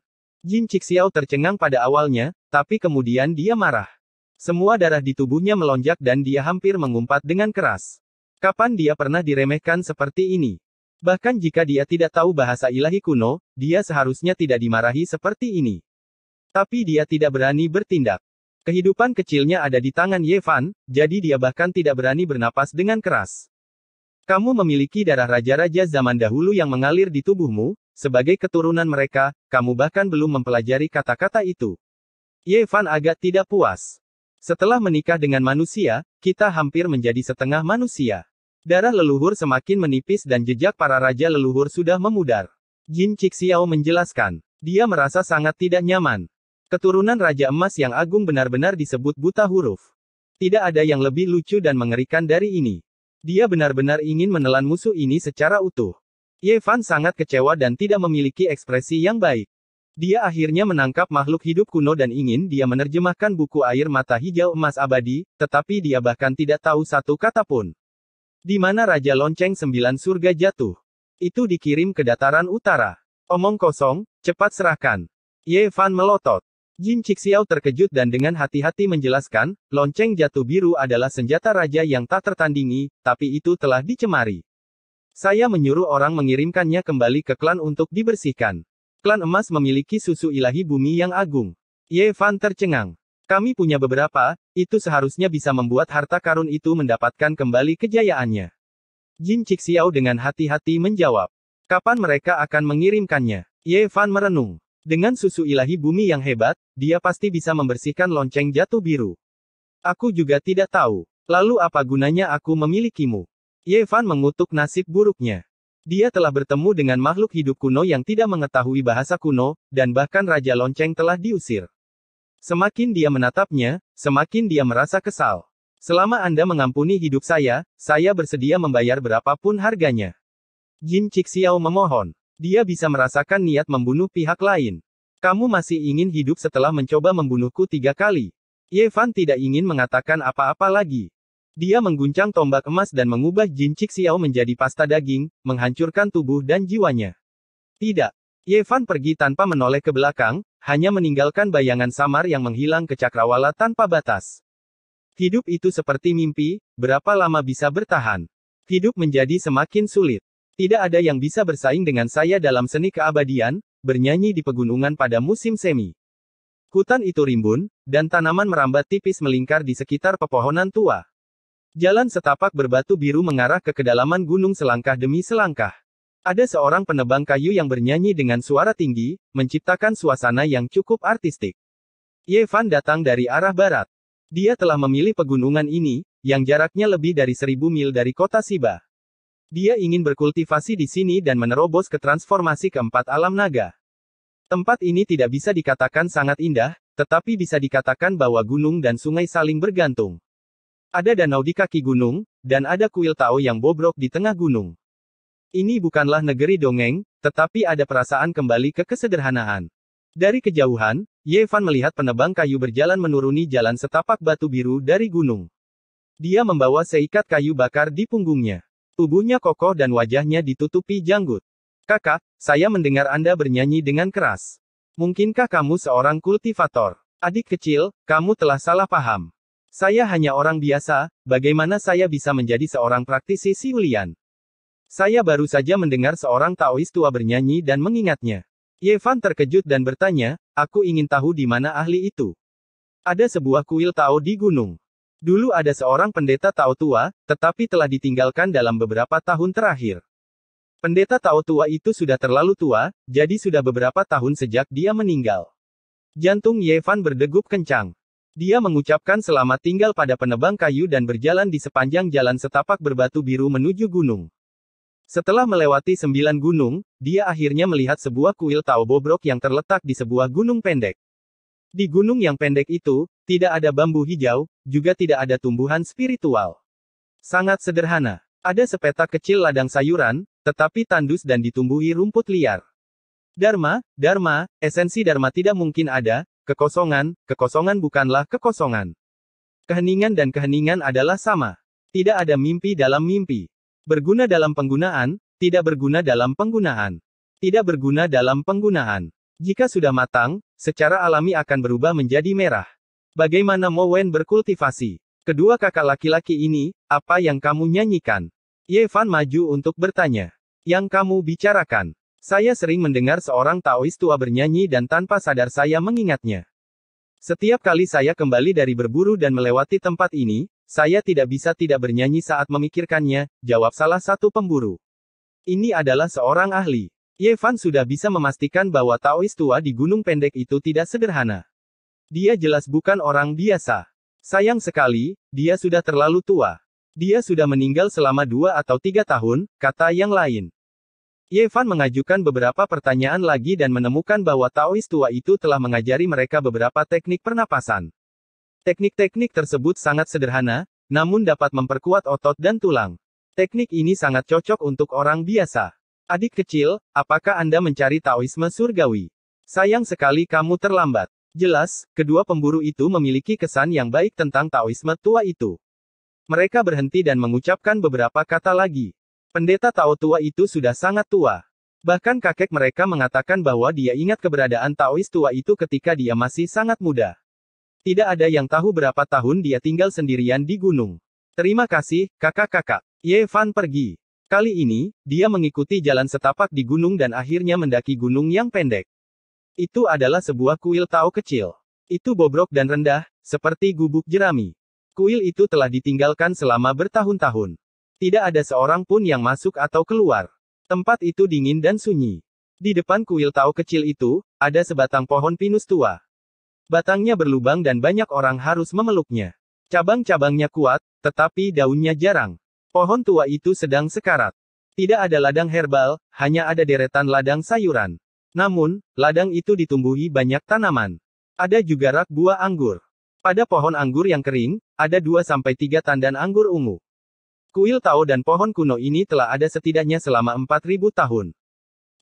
Jin Cixiao tercengang pada awalnya, tapi kemudian dia marah. Semua darah di tubuhnya melonjak dan dia hampir mengumpat dengan keras. Kapan dia pernah diremehkan seperti ini? Bahkan jika dia tidak tahu bahasa ilahi kuno, dia seharusnya tidak dimarahi seperti ini. Tapi dia tidak berani bertindak. Kehidupan kecilnya ada di tangan Yevan, jadi dia bahkan tidak berani bernapas dengan keras. Kamu memiliki darah raja-raja zaman dahulu yang mengalir di tubuhmu, sebagai keturunan mereka, kamu bahkan belum mempelajari kata-kata itu. Yevan agak tidak puas. Setelah menikah dengan manusia, kita hampir menjadi setengah manusia. Darah leluhur semakin menipis dan jejak para raja leluhur sudah memudar. Jin Cixiao menjelaskan. Dia merasa sangat tidak nyaman. Keturunan Raja Emas yang agung benar-benar disebut buta huruf. Tidak ada yang lebih lucu dan mengerikan dari ini. Dia benar-benar ingin menelan musuh ini secara utuh. Yevan sangat kecewa dan tidak memiliki ekspresi yang baik. Dia akhirnya menangkap makhluk hidup kuno dan ingin dia menerjemahkan buku air mata hijau emas abadi, tetapi dia bahkan tidak tahu satu kata pun. Di mana Raja Lonceng Sembilan Surga jatuh. Itu dikirim ke dataran utara. Omong kosong, cepat serahkan. Yevan melotot. Jin Xiao terkejut dan dengan hati-hati menjelaskan, lonceng jatuh biru adalah senjata raja yang tak tertandingi, tapi itu telah dicemari. Saya menyuruh orang mengirimkannya kembali ke klan untuk dibersihkan. Klan emas memiliki susu ilahi bumi yang agung. Ye Fan tercengang. Kami punya beberapa, itu seharusnya bisa membuat harta karun itu mendapatkan kembali kejayaannya. Jin Xiao dengan hati-hati menjawab. Kapan mereka akan mengirimkannya? Ye Fan merenung. Dengan susu ilahi bumi yang hebat, dia pasti bisa membersihkan lonceng jatuh biru. Aku juga tidak tahu. Lalu apa gunanya aku memilikimu? Yevan mengutuk nasib buruknya. Dia telah bertemu dengan makhluk hidup kuno yang tidak mengetahui bahasa kuno, dan bahkan Raja Lonceng telah diusir. Semakin dia menatapnya, semakin dia merasa kesal. Selama Anda mengampuni hidup saya, saya bersedia membayar berapapun harganya. Jin Cixiao memohon. Dia bisa merasakan niat membunuh pihak lain. Kamu masih ingin hidup setelah mencoba membunuhku tiga kali. Yevan tidak ingin mengatakan apa-apa lagi. Dia mengguncang tombak emas dan mengubah Jin Xiao menjadi pasta daging, menghancurkan tubuh dan jiwanya. Tidak. Yevan pergi tanpa menoleh ke belakang, hanya meninggalkan bayangan samar yang menghilang ke cakrawala tanpa batas. Hidup itu seperti mimpi, berapa lama bisa bertahan? Hidup menjadi semakin sulit. Tidak ada yang bisa bersaing dengan saya dalam seni keabadian, bernyanyi di pegunungan pada musim semi. Hutan itu rimbun, dan tanaman merambat tipis melingkar di sekitar pepohonan tua. Jalan setapak berbatu biru mengarah ke kedalaman gunung selangkah demi selangkah. Ada seorang penebang kayu yang bernyanyi dengan suara tinggi, menciptakan suasana yang cukup artistik. Yevan datang dari arah barat. Dia telah memilih pegunungan ini, yang jaraknya lebih dari seribu mil dari kota Siba. Dia ingin berkultivasi di sini dan menerobos ke transformasi keempat alam naga. Tempat ini tidak bisa dikatakan sangat indah, tetapi bisa dikatakan bahwa gunung dan sungai saling bergantung. Ada danau di kaki gunung, dan ada kuil Tao yang bobrok di tengah gunung. Ini bukanlah negeri dongeng, tetapi ada perasaan kembali ke kesederhanaan. Dari kejauhan, Yevan melihat penebang kayu berjalan menuruni jalan setapak batu biru dari gunung. Dia membawa seikat kayu bakar di punggungnya. Tubuhnya kokoh dan wajahnya ditutupi janggut. Kakak, saya mendengar Anda bernyanyi dengan keras. Mungkinkah kamu seorang kultivator? Adik kecil, kamu telah salah paham. Saya hanya orang biasa, bagaimana saya bisa menjadi seorang praktisi siulian? Saya baru saja mendengar seorang Taois tua bernyanyi dan mengingatnya. Yevan terkejut dan bertanya, aku ingin tahu di mana ahli itu. Ada sebuah kuil Tao di gunung. Dulu ada seorang pendeta Tao tua, tetapi telah ditinggalkan dalam beberapa tahun terakhir. Pendeta Tao tua itu sudah terlalu tua, jadi sudah beberapa tahun sejak dia meninggal. Jantung Yevan berdegup kencang. Dia mengucapkan selamat tinggal pada penebang kayu dan berjalan di sepanjang jalan setapak berbatu biru menuju gunung. Setelah melewati sembilan gunung, dia akhirnya melihat sebuah kuil Tao Bobrok yang terletak di sebuah gunung pendek. Di gunung yang pendek itu, tidak ada bambu hijau, juga tidak ada tumbuhan spiritual. Sangat sederhana. Ada sepetak kecil ladang sayuran, tetapi tandus dan ditumbuhi rumput liar. Dharma, Dharma, esensi Dharma tidak mungkin ada, kekosongan, kekosongan bukanlah kekosongan. Keheningan dan keheningan adalah sama. Tidak ada mimpi dalam mimpi. Berguna dalam penggunaan, tidak berguna dalam penggunaan. Tidak berguna dalam penggunaan. Jika sudah matang, secara alami akan berubah menjadi merah. Bagaimana Mowen berkultivasi? Kedua kakak laki-laki ini, apa yang kamu nyanyikan? Yevan maju untuk bertanya. Yang kamu bicarakan. Saya sering mendengar seorang Taois tua bernyanyi dan tanpa sadar saya mengingatnya. Setiap kali saya kembali dari berburu dan melewati tempat ini, saya tidak bisa tidak bernyanyi saat memikirkannya, jawab salah satu pemburu. Ini adalah seorang ahli. Yevan sudah bisa memastikan bahwa Taois tua di gunung pendek itu tidak sederhana. Dia jelas bukan orang biasa. Sayang sekali, dia sudah terlalu tua. Dia sudah meninggal selama dua atau tiga tahun, kata yang lain. Yevan mengajukan beberapa pertanyaan lagi dan menemukan bahwa Taois tua itu telah mengajari mereka beberapa teknik pernapasan. Teknik-teknik tersebut sangat sederhana, namun dapat memperkuat otot dan tulang. Teknik ini sangat cocok untuk orang biasa. Adik kecil, apakah Anda mencari Taoisme surgawi? Sayang sekali kamu terlambat. Jelas, kedua pemburu itu memiliki kesan yang baik tentang Taoisme tua itu. Mereka berhenti dan mengucapkan beberapa kata lagi. Pendeta Tao tua itu sudah sangat tua. Bahkan kakek mereka mengatakan bahwa dia ingat keberadaan Taois tua itu ketika dia masih sangat muda. Tidak ada yang tahu berapa tahun dia tinggal sendirian di gunung. Terima kasih, kakak-kakak. Ye Fan pergi. Kali ini, dia mengikuti jalan setapak di gunung dan akhirnya mendaki gunung yang pendek. Itu adalah sebuah kuil tau kecil. Itu bobrok dan rendah, seperti gubuk jerami. Kuil itu telah ditinggalkan selama bertahun-tahun. Tidak ada seorang pun yang masuk atau keluar. Tempat itu dingin dan sunyi. Di depan kuil tau kecil itu, ada sebatang pohon pinus tua. Batangnya berlubang dan banyak orang harus memeluknya. Cabang-cabangnya kuat, tetapi daunnya jarang. Pohon tua itu sedang sekarat. Tidak ada ladang herbal, hanya ada deretan ladang sayuran. Namun, ladang itu ditumbuhi banyak tanaman. Ada juga rak buah anggur. Pada pohon anggur yang kering, ada 2-3 tandan anggur ungu. Kuil Tao dan pohon kuno ini telah ada setidaknya selama 4000 tahun.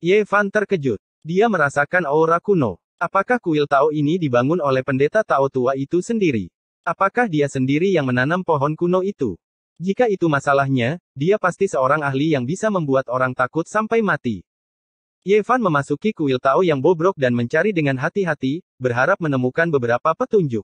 Ye Fan terkejut. Dia merasakan aura kuno. Apakah kuil Tao ini dibangun oleh pendeta Tao tua itu sendiri? Apakah dia sendiri yang menanam pohon kuno itu? Jika itu masalahnya, dia pasti seorang ahli yang bisa membuat orang takut sampai mati. Yevan memasuki kuil Tao yang bobrok dan mencari dengan hati-hati, berharap menemukan beberapa petunjuk.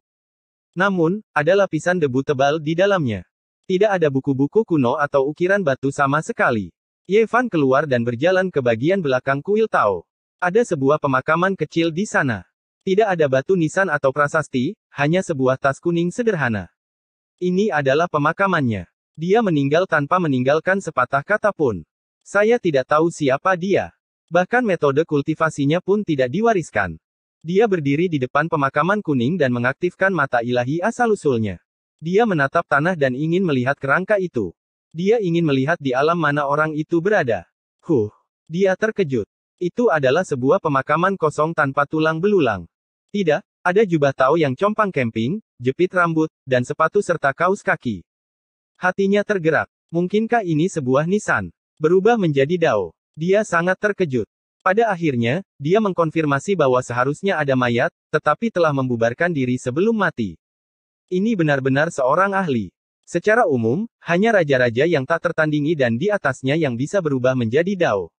Namun, ada lapisan debu tebal di dalamnya. Tidak ada buku-buku kuno atau ukiran batu sama sekali. Yevan keluar dan berjalan ke bagian belakang kuil Tao. Ada sebuah pemakaman kecil di sana. Tidak ada batu nisan atau prasasti, hanya sebuah tas kuning sederhana. Ini adalah pemakamannya. Dia meninggal tanpa meninggalkan sepatah kata pun. Saya tidak tahu siapa dia. Bahkan metode kultivasinya pun tidak diwariskan. Dia berdiri di depan pemakaman kuning dan mengaktifkan mata ilahi asal-usulnya. Dia menatap tanah dan ingin melihat kerangka itu. Dia ingin melihat di alam mana orang itu berada. Huh, dia terkejut. Itu adalah sebuah pemakaman kosong tanpa tulang belulang. Tidak, ada jubah tau yang compang camping, jepit rambut, dan sepatu serta kaus kaki. Hatinya tergerak. Mungkinkah ini sebuah nisan? Berubah menjadi dao. Dia sangat terkejut. Pada akhirnya, dia mengkonfirmasi bahwa seharusnya ada mayat, tetapi telah membubarkan diri sebelum mati. Ini benar-benar seorang ahli. Secara umum, hanya raja-raja yang tak tertandingi dan di atasnya yang bisa berubah menjadi dao.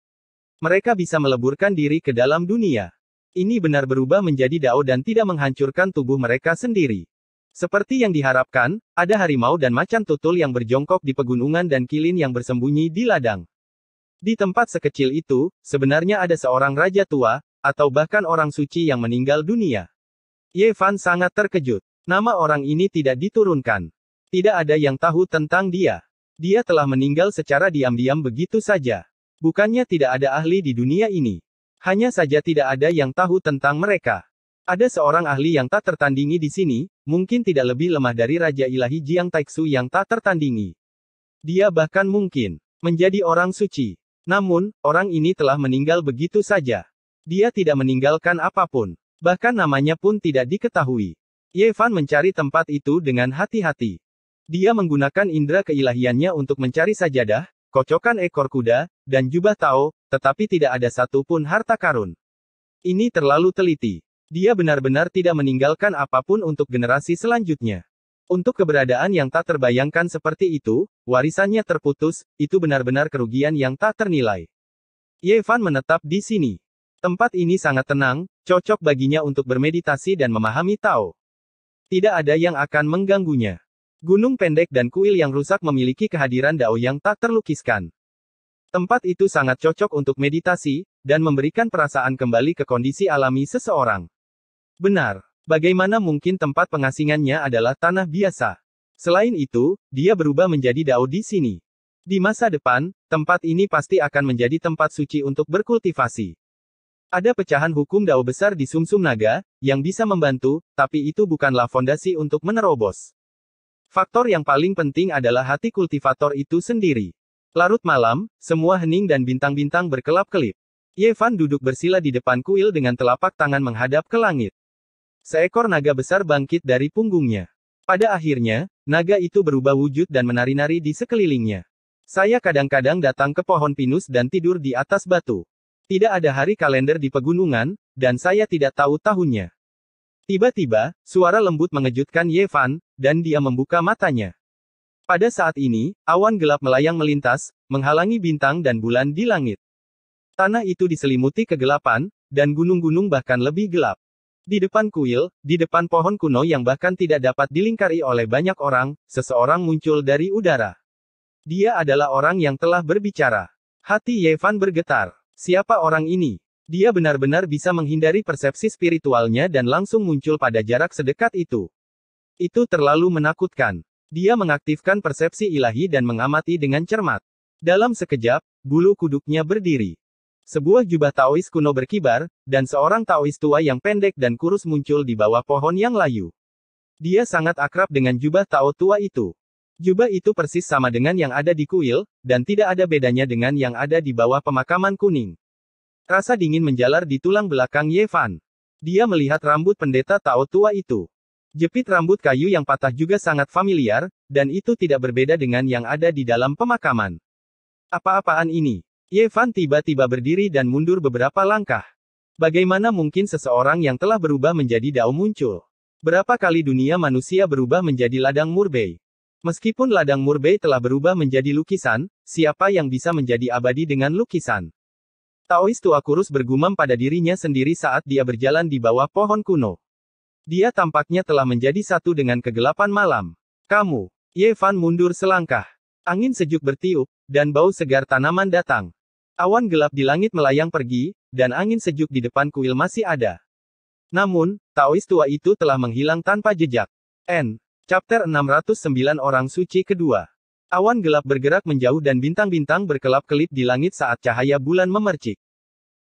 Mereka bisa meleburkan diri ke dalam dunia. Ini benar berubah menjadi dao dan tidak menghancurkan tubuh mereka sendiri. Seperti yang diharapkan, ada harimau dan macan tutul yang berjongkok di pegunungan dan kilin yang bersembunyi di ladang. Di tempat sekecil itu, sebenarnya ada seorang raja tua, atau bahkan orang suci yang meninggal dunia. Yevan sangat terkejut. Nama orang ini tidak diturunkan. Tidak ada yang tahu tentang dia. Dia telah meninggal secara diam-diam begitu saja. Bukannya tidak ada ahli di dunia ini. Hanya saja tidak ada yang tahu tentang mereka. Ada seorang ahli yang tak tertandingi di sini, mungkin tidak lebih lemah dari Raja Ilahi Jiang Taixu yang tak tertandingi. Dia bahkan mungkin menjadi orang suci. Namun, orang ini telah meninggal begitu saja. Dia tidak meninggalkan apapun. Bahkan namanya pun tidak diketahui. Ye Fan mencari tempat itu dengan hati-hati. Dia menggunakan indera keilahiannya untuk mencari sajadah, kocokan ekor kuda, dan jubah tao, tetapi tidak ada satupun harta karun. Ini terlalu teliti. Dia benar-benar tidak meninggalkan apapun untuk generasi selanjutnya. Untuk keberadaan yang tak terbayangkan seperti itu, warisannya terputus, itu benar-benar kerugian yang tak ternilai. Yevan menetap di sini. Tempat ini sangat tenang, cocok baginya untuk bermeditasi dan memahami Tao. Tidak ada yang akan mengganggunya. Gunung pendek dan kuil yang rusak memiliki kehadiran Dao yang tak terlukiskan. Tempat itu sangat cocok untuk meditasi, dan memberikan perasaan kembali ke kondisi alami seseorang. Benar. Bagaimana mungkin tempat pengasingannya adalah tanah biasa? Selain itu, dia berubah menjadi dao di sini. Di masa depan, tempat ini pasti akan menjadi tempat suci untuk berkultivasi. Ada pecahan hukum dao besar di Sumsum -sum Naga, yang bisa membantu, tapi itu bukanlah fondasi untuk menerobos. Faktor yang paling penting adalah hati kultivator itu sendiri. Larut malam, semua hening dan bintang-bintang berkelap-kelip. Yevan duduk bersila di depan kuil dengan telapak tangan menghadap ke langit. Seekor naga besar bangkit dari punggungnya. Pada akhirnya, naga itu berubah wujud dan menari-nari di sekelilingnya. Saya kadang-kadang datang ke pohon pinus dan tidur di atas batu. Tidak ada hari kalender di pegunungan, dan saya tidak tahu tahunnya. Tiba-tiba, suara lembut mengejutkan Yevan, dan dia membuka matanya. Pada saat ini, awan gelap melayang melintas, menghalangi bintang dan bulan di langit. Tanah itu diselimuti kegelapan, dan gunung-gunung bahkan lebih gelap. Di depan kuil, di depan pohon kuno yang bahkan tidak dapat dilingkari oleh banyak orang, seseorang muncul dari udara. Dia adalah orang yang telah berbicara. Hati Yevan bergetar. Siapa orang ini? Dia benar-benar bisa menghindari persepsi spiritualnya dan langsung muncul pada jarak sedekat itu. Itu terlalu menakutkan. Dia mengaktifkan persepsi ilahi dan mengamati dengan cermat. Dalam sekejap, bulu kuduknya berdiri. Sebuah jubah Taois kuno berkibar, dan seorang Taois tua yang pendek dan kurus muncul di bawah pohon yang layu. Dia sangat akrab dengan jubah Tao tua itu. Jubah itu persis sama dengan yang ada di kuil, dan tidak ada bedanya dengan yang ada di bawah pemakaman kuning. Rasa dingin menjalar di tulang belakang Yevan. Dia melihat rambut pendeta Tao tua itu. Jepit rambut kayu yang patah juga sangat familiar, dan itu tidak berbeda dengan yang ada di dalam pemakaman. Apa-apaan ini? Yevan tiba-tiba berdiri dan mundur beberapa langkah. Bagaimana mungkin seseorang yang telah berubah menjadi Dao muncul? Berapa kali dunia manusia berubah menjadi ladang murbei? Meskipun ladang murbei telah berubah menjadi lukisan, siapa yang bisa menjadi abadi dengan lukisan? Taois tua kurus bergumam pada dirinya sendiri saat dia berjalan di bawah pohon kuno. Dia tampaknya telah menjadi satu dengan kegelapan malam. Kamu, Yevan, mundur selangkah. Angin sejuk bertiup, dan bau segar tanaman datang. Awan gelap di langit melayang pergi, dan angin sejuk di depan kuil masih ada. Namun, Taois tua itu telah menghilang tanpa jejak. N. Chapter 609 Orang Suci Kedua Awan gelap bergerak menjauh dan bintang-bintang berkelap-kelip di langit saat cahaya bulan memercik.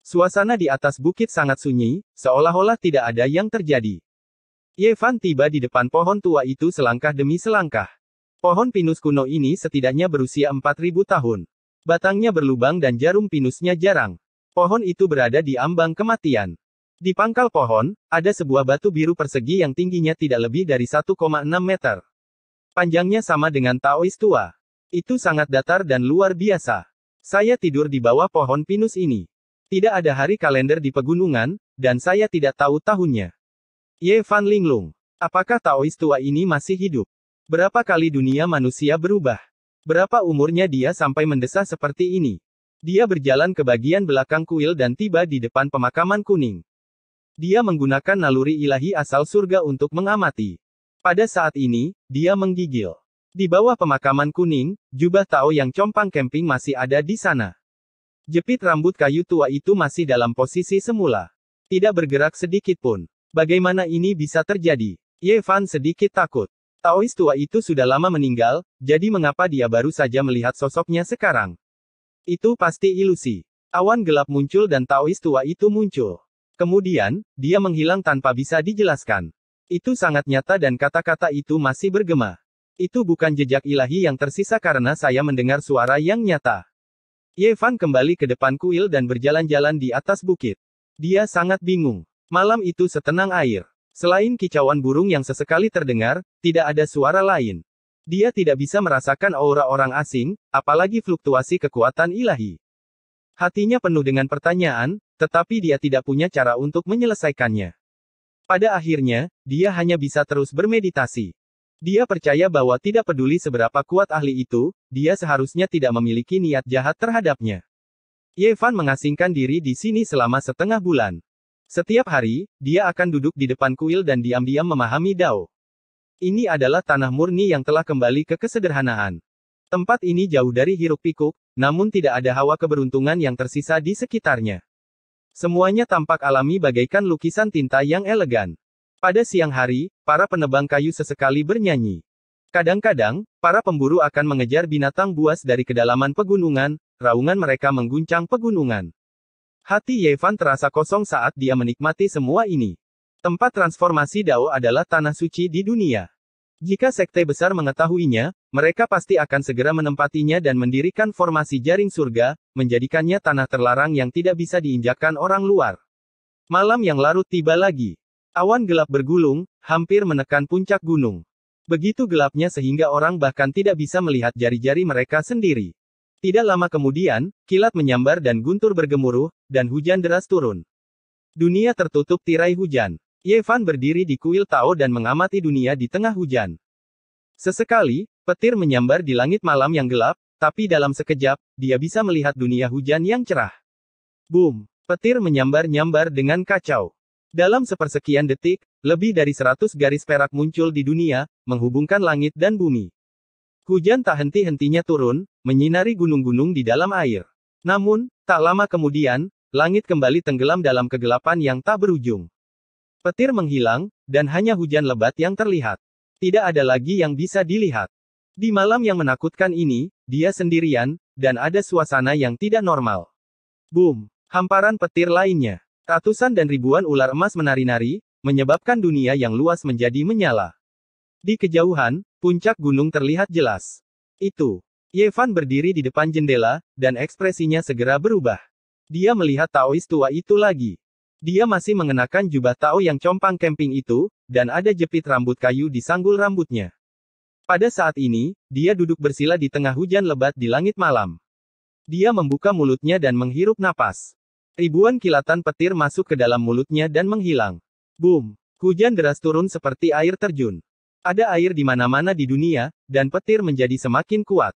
Suasana di atas bukit sangat sunyi, seolah-olah tidak ada yang terjadi. Yevan tiba di depan pohon tua itu selangkah demi selangkah. Pohon pinus kuno ini setidaknya berusia 4000 tahun. Batangnya berlubang dan jarum pinusnya jarang. Pohon itu berada di ambang kematian. Di pangkal pohon, ada sebuah batu biru persegi yang tingginya tidak lebih dari 1,6 meter. Panjangnya sama dengan Taois tua. Itu sangat datar dan luar biasa. Saya tidur di bawah pohon pinus ini. Tidak ada hari kalender di pegunungan, dan saya tidak tahu tahunnya. Ye Fan Linglung. Apakah Taois tua ini masih hidup? Berapa kali dunia manusia berubah? Berapa umurnya dia sampai mendesah seperti ini? Dia berjalan ke bagian belakang kuil dan tiba di depan pemakaman kuning. Dia menggunakan naluri ilahi asal surga untuk mengamati. Pada saat ini, dia menggigil. Di bawah pemakaman kuning, jubah Tao yang compang camping masih ada di sana. Jepit rambut kayu tua itu masih dalam posisi semula. Tidak bergerak sedikit pun. Bagaimana ini bisa terjadi? Yevan sedikit takut. Taois tua itu sudah lama meninggal, jadi mengapa dia baru saja melihat sosoknya sekarang? Itu pasti ilusi. Awan gelap muncul dan Taois tua itu muncul. Kemudian, dia menghilang tanpa bisa dijelaskan. Itu sangat nyata dan kata-kata itu masih bergema. Itu bukan jejak ilahi yang tersisa karena saya mendengar suara yang nyata. Yevan kembali ke depan kuil dan berjalan-jalan di atas bukit. Dia sangat bingung. Malam itu setenang air. Selain kicauan burung yang sesekali terdengar, tidak ada suara lain. Dia tidak bisa merasakan aura orang asing, apalagi fluktuasi kekuatan ilahi. Hatinya penuh dengan pertanyaan, tetapi dia tidak punya cara untuk menyelesaikannya. Pada akhirnya, dia hanya bisa terus bermeditasi. Dia percaya bahwa tidak peduli seberapa kuat ahli itu, dia seharusnya tidak memiliki niat jahat terhadapnya. Yevan mengasingkan diri di sini selama setengah bulan. Setiap hari, dia akan duduk di depan kuil dan diam-diam memahami Dao. Ini adalah tanah murni yang telah kembali ke kesederhanaan. Tempat ini jauh dari hiruk-pikuk, namun tidak ada hawa keberuntungan yang tersisa di sekitarnya. Semuanya tampak alami bagaikan lukisan tinta yang elegan. Pada siang hari, para penebang kayu sesekali bernyanyi. Kadang-kadang, para pemburu akan mengejar binatang buas dari kedalaman pegunungan, raungan mereka mengguncang pegunungan. Hati Yevan terasa kosong saat dia menikmati semua ini. Tempat transformasi Dao adalah tanah suci di dunia. Jika sekte besar mengetahuinya, mereka pasti akan segera menempatinya dan mendirikan formasi jaring surga, menjadikannya tanah terlarang yang tidak bisa diinjakkan orang luar. Malam yang larut tiba lagi. Awan gelap bergulung, hampir menekan puncak gunung. Begitu gelapnya sehingga orang bahkan tidak bisa melihat jari-jari mereka sendiri. Tidak lama kemudian, kilat menyambar dan guntur bergemuruh, dan hujan deras turun. Dunia tertutup tirai hujan. Yevan berdiri di kuil Tao dan mengamati dunia di tengah hujan. Sesekali, petir menyambar di langit malam yang gelap, tapi dalam sekejap, dia bisa melihat dunia hujan yang cerah. Boom! Petir menyambar-nyambar dengan kacau. Dalam sepersekian detik, lebih dari seratus garis perak muncul di dunia, menghubungkan langit dan bumi. Hujan tak henti-hentinya turun, menyinari gunung-gunung di dalam air. Namun, tak lama kemudian, langit kembali tenggelam dalam kegelapan yang tak berujung. Petir menghilang, dan hanya hujan lebat yang terlihat. Tidak ada lagi yang bisa dilihat. Di malam yang menakutkan ini, dia sendirian, dan ada suasana yang tidak normal. Boom! Hamparan petir lainnya. Ratusan dan ribuan ular emas menari-nari, menyebabkan dunia yang luas menjadi menyala. Di kejauhan, Puncak gunung terlihat jelas. Itu. Yevan berdiri di depan jendela, dan ekspresinya segera berubah. Dia melihat Taois tua itu lagi. Dia masih mengenakan jubah Tao yang compang camping itu, dan ada jepit rambut kayu di sanggul rambutnya. Pada saat ini, dia duduk bersila di tengah hujan lebat di langit malam. Dia membuka mulutnya dan menghirup napas. Ribuan kilatan petir masuk ke dalam mulutnya dan menghilang. Boom! Hujan deras turun seperti air terjun. Ada air di mana-mana di dunia, dan petir menjadi semakin kuat.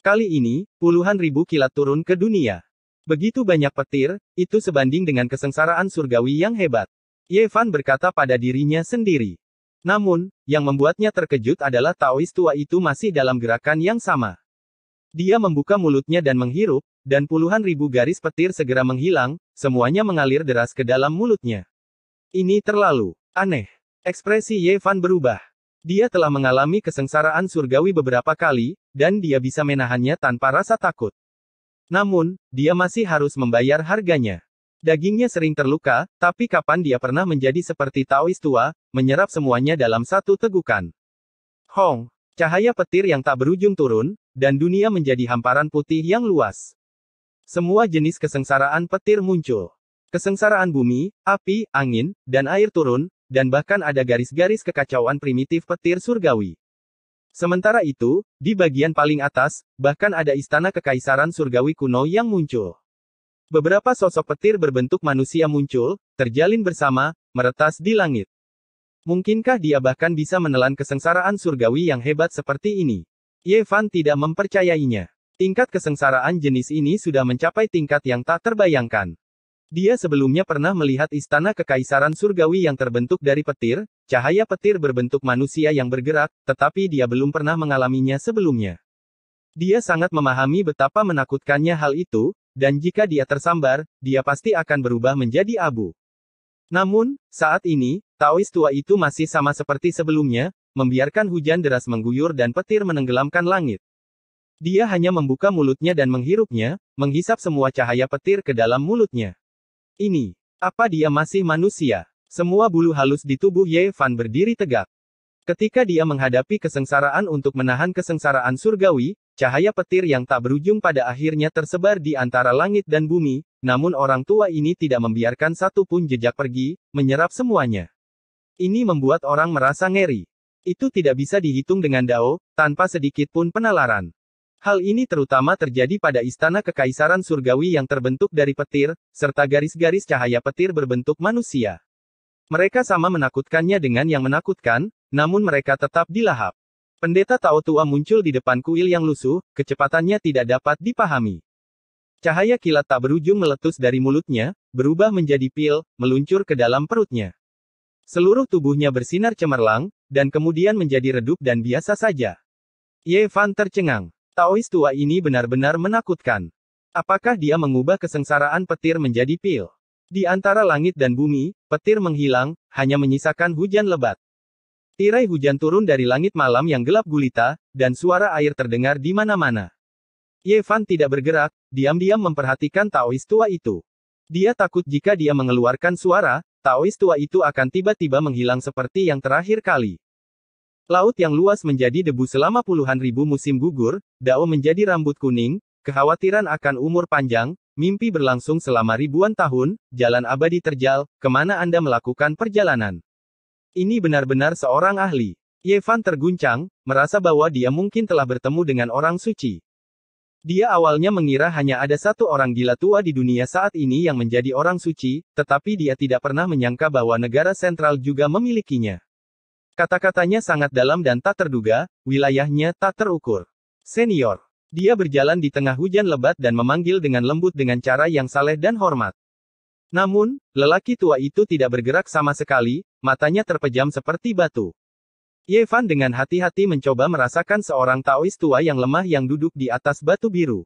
Kali ini, puluhan ribu kilat turun ke dunia. Begitu banyak petir, itu sebanding dengan kesengsaraan surgawi yang hebat. Yevan berkata pada dirinya sendiri. Namun, yang membuatnya terkejut adalah Taois tua itu masih dalam gerakan yang sama. Dia membuka mulutnya dan menghirup, dan puluhan ribu garis petir segera menghilang, semuanya mengalir deras ke dalam mulutnya. Ini terlalu aneh. Ekspresi Yevan berubah. Dia telah mengalami kesengsaraan surgawi beberapa kali, dan dia bisa menahannya tanpa rasa takut. Namun, dia masih harus membayar harganya. Dagingnya sering terluka, tapi kapan dia pernah menjadi seperti Taois tua, menyerap semuanya dalam satu tegukan. Hong, cahaya petir yang tak berujung turun, dan dunia menjadi hamparan putih yang luas. Semua jenis kesengsaraan petir muncul. Kesengsaraan bumi, api, angin, dan air turun, dan bahkan ada garis-garis kekacauan primitif petir surgawi. Sementara itu, di bagian paling atas, bahkan ada istana kekaisaran surgawi kuno yang muncul. Beberapa sosok petir berbentuk manusia muncul, terjalin bersama, meretas di langit. Mungkinkah dia bahkan bisa menelan kesengsaraan surgawi yang hebat seperti ini? Yevan tidak mempercayainya. Tingkat kesengsaraan jenis ini sudah mencapai tingkat yang tak terbayangkan. Dia sebelumnya pernah melihat istana kekaisaran surgawi yang terbentuk dari petir, cahaya petir berbentuk manusia yang bergerak, tetapi dia belum pernah mengalaminya sebelumnya. Dia sangat memahami betapa menakutkannya hal itu, dan jika dia tersambar, dia pasti akan berubah menjadi abu. Namun, saat ini, Taois tua itu masih sama seperti sebelumnya, membiarkan hujan deras mengguyur dan petir menenggelamkan langit. Dia hanya membuka mulutnya dan menghirupnya, menghisap semua cahaya petir ke dalam mulutnya. Ini, apa dia masih manusia? Semua bulu halus di tubuh Ye Fan berdiri tegak. Ketika dia menghadapi kesengsaraan untuk menahan kesengsaraan surgawi, cahaya petir yang tak berujung pada akhirnya tersebar di antara langit dan bumi, namun orang tua ini tidak membiarkan satu pun jejak pergi, menyerap semuanya. Ini membuat orang merasa ngeri. Itu tidak bisa dihitung dengan dao, tanpa sedikit pun penalaran. Hal ini terutama terjadi pada istana kekaisaran surgawi yang terbentuk dari petir, serta garis-garis cahaya petir berbentuk manusia. Mereka sama menakutkannya dengan yang menakutkan, namun mereka tetap dilahap. Pendeta Tao Tua muncul di depan kuil yang lusuh, kecepatannya tidak dapat dipahami. Cahaya kilat tak berujung meletus dari mulutnya, berubah menjadi pil, meluncur ke dalam perutnya. Seluruh tubuhnya bersinar cemerlang, dan kemudian menjadi redup dan biasa saja. Ye Fan tercengang. Taois tua ini benar-benar menakutkan. Apakah dia mengubah kesengsaraan petir menjadi pil? Di antara langit dan bumi, petir menghilang, hanya menyisakan hujan lebat. Tirai hujan turun dari langit malam yang gelap gulita, dan suara air terdengar di mana-mana. Yevan tidak bergerak, diam-diam memperhatikan Taois tua itu. Dia takut jika dia mengeluarkan suara, Taois tua itu akan tiba-tiba menghilang seperti yang terakhir kali. Laut yang luas menjadi debu selama puluhan ribu musim gugur, dao menjadi rambut kuning, kekhawatiran akan umur panjang, mimpi berlangsung selama ribuan tahun, jalan abadi terjal, kemana Anda melakukan perjalanan. Ini benar-benar seorang ahli. Yevan terguncang, merasa bahwa dia mungkin telah bertemu dengan orang suci. Dia awalnya mengira hanya ada satu orang gila tua di dunia saat ini yang menjadi orang suci, tetapi dia tidak pernah menyangka bahwa negara sentral juga memilikinya. Kata-katanya sangat dalam dan tak terduga, wilayahnya tak terukur. Senior. Dia berjalan di tengah hujan lebat dan memanggil dengan lembut dengan cara yang saleh dan hormat. Namun, lelaki tua itu tidak bergerak sama sekali, matanya terpejam seperti batu. Yevan dengan hati-hati mencoba merasakan seorang Taois tua yang lemah yang duduk di atas batu biru.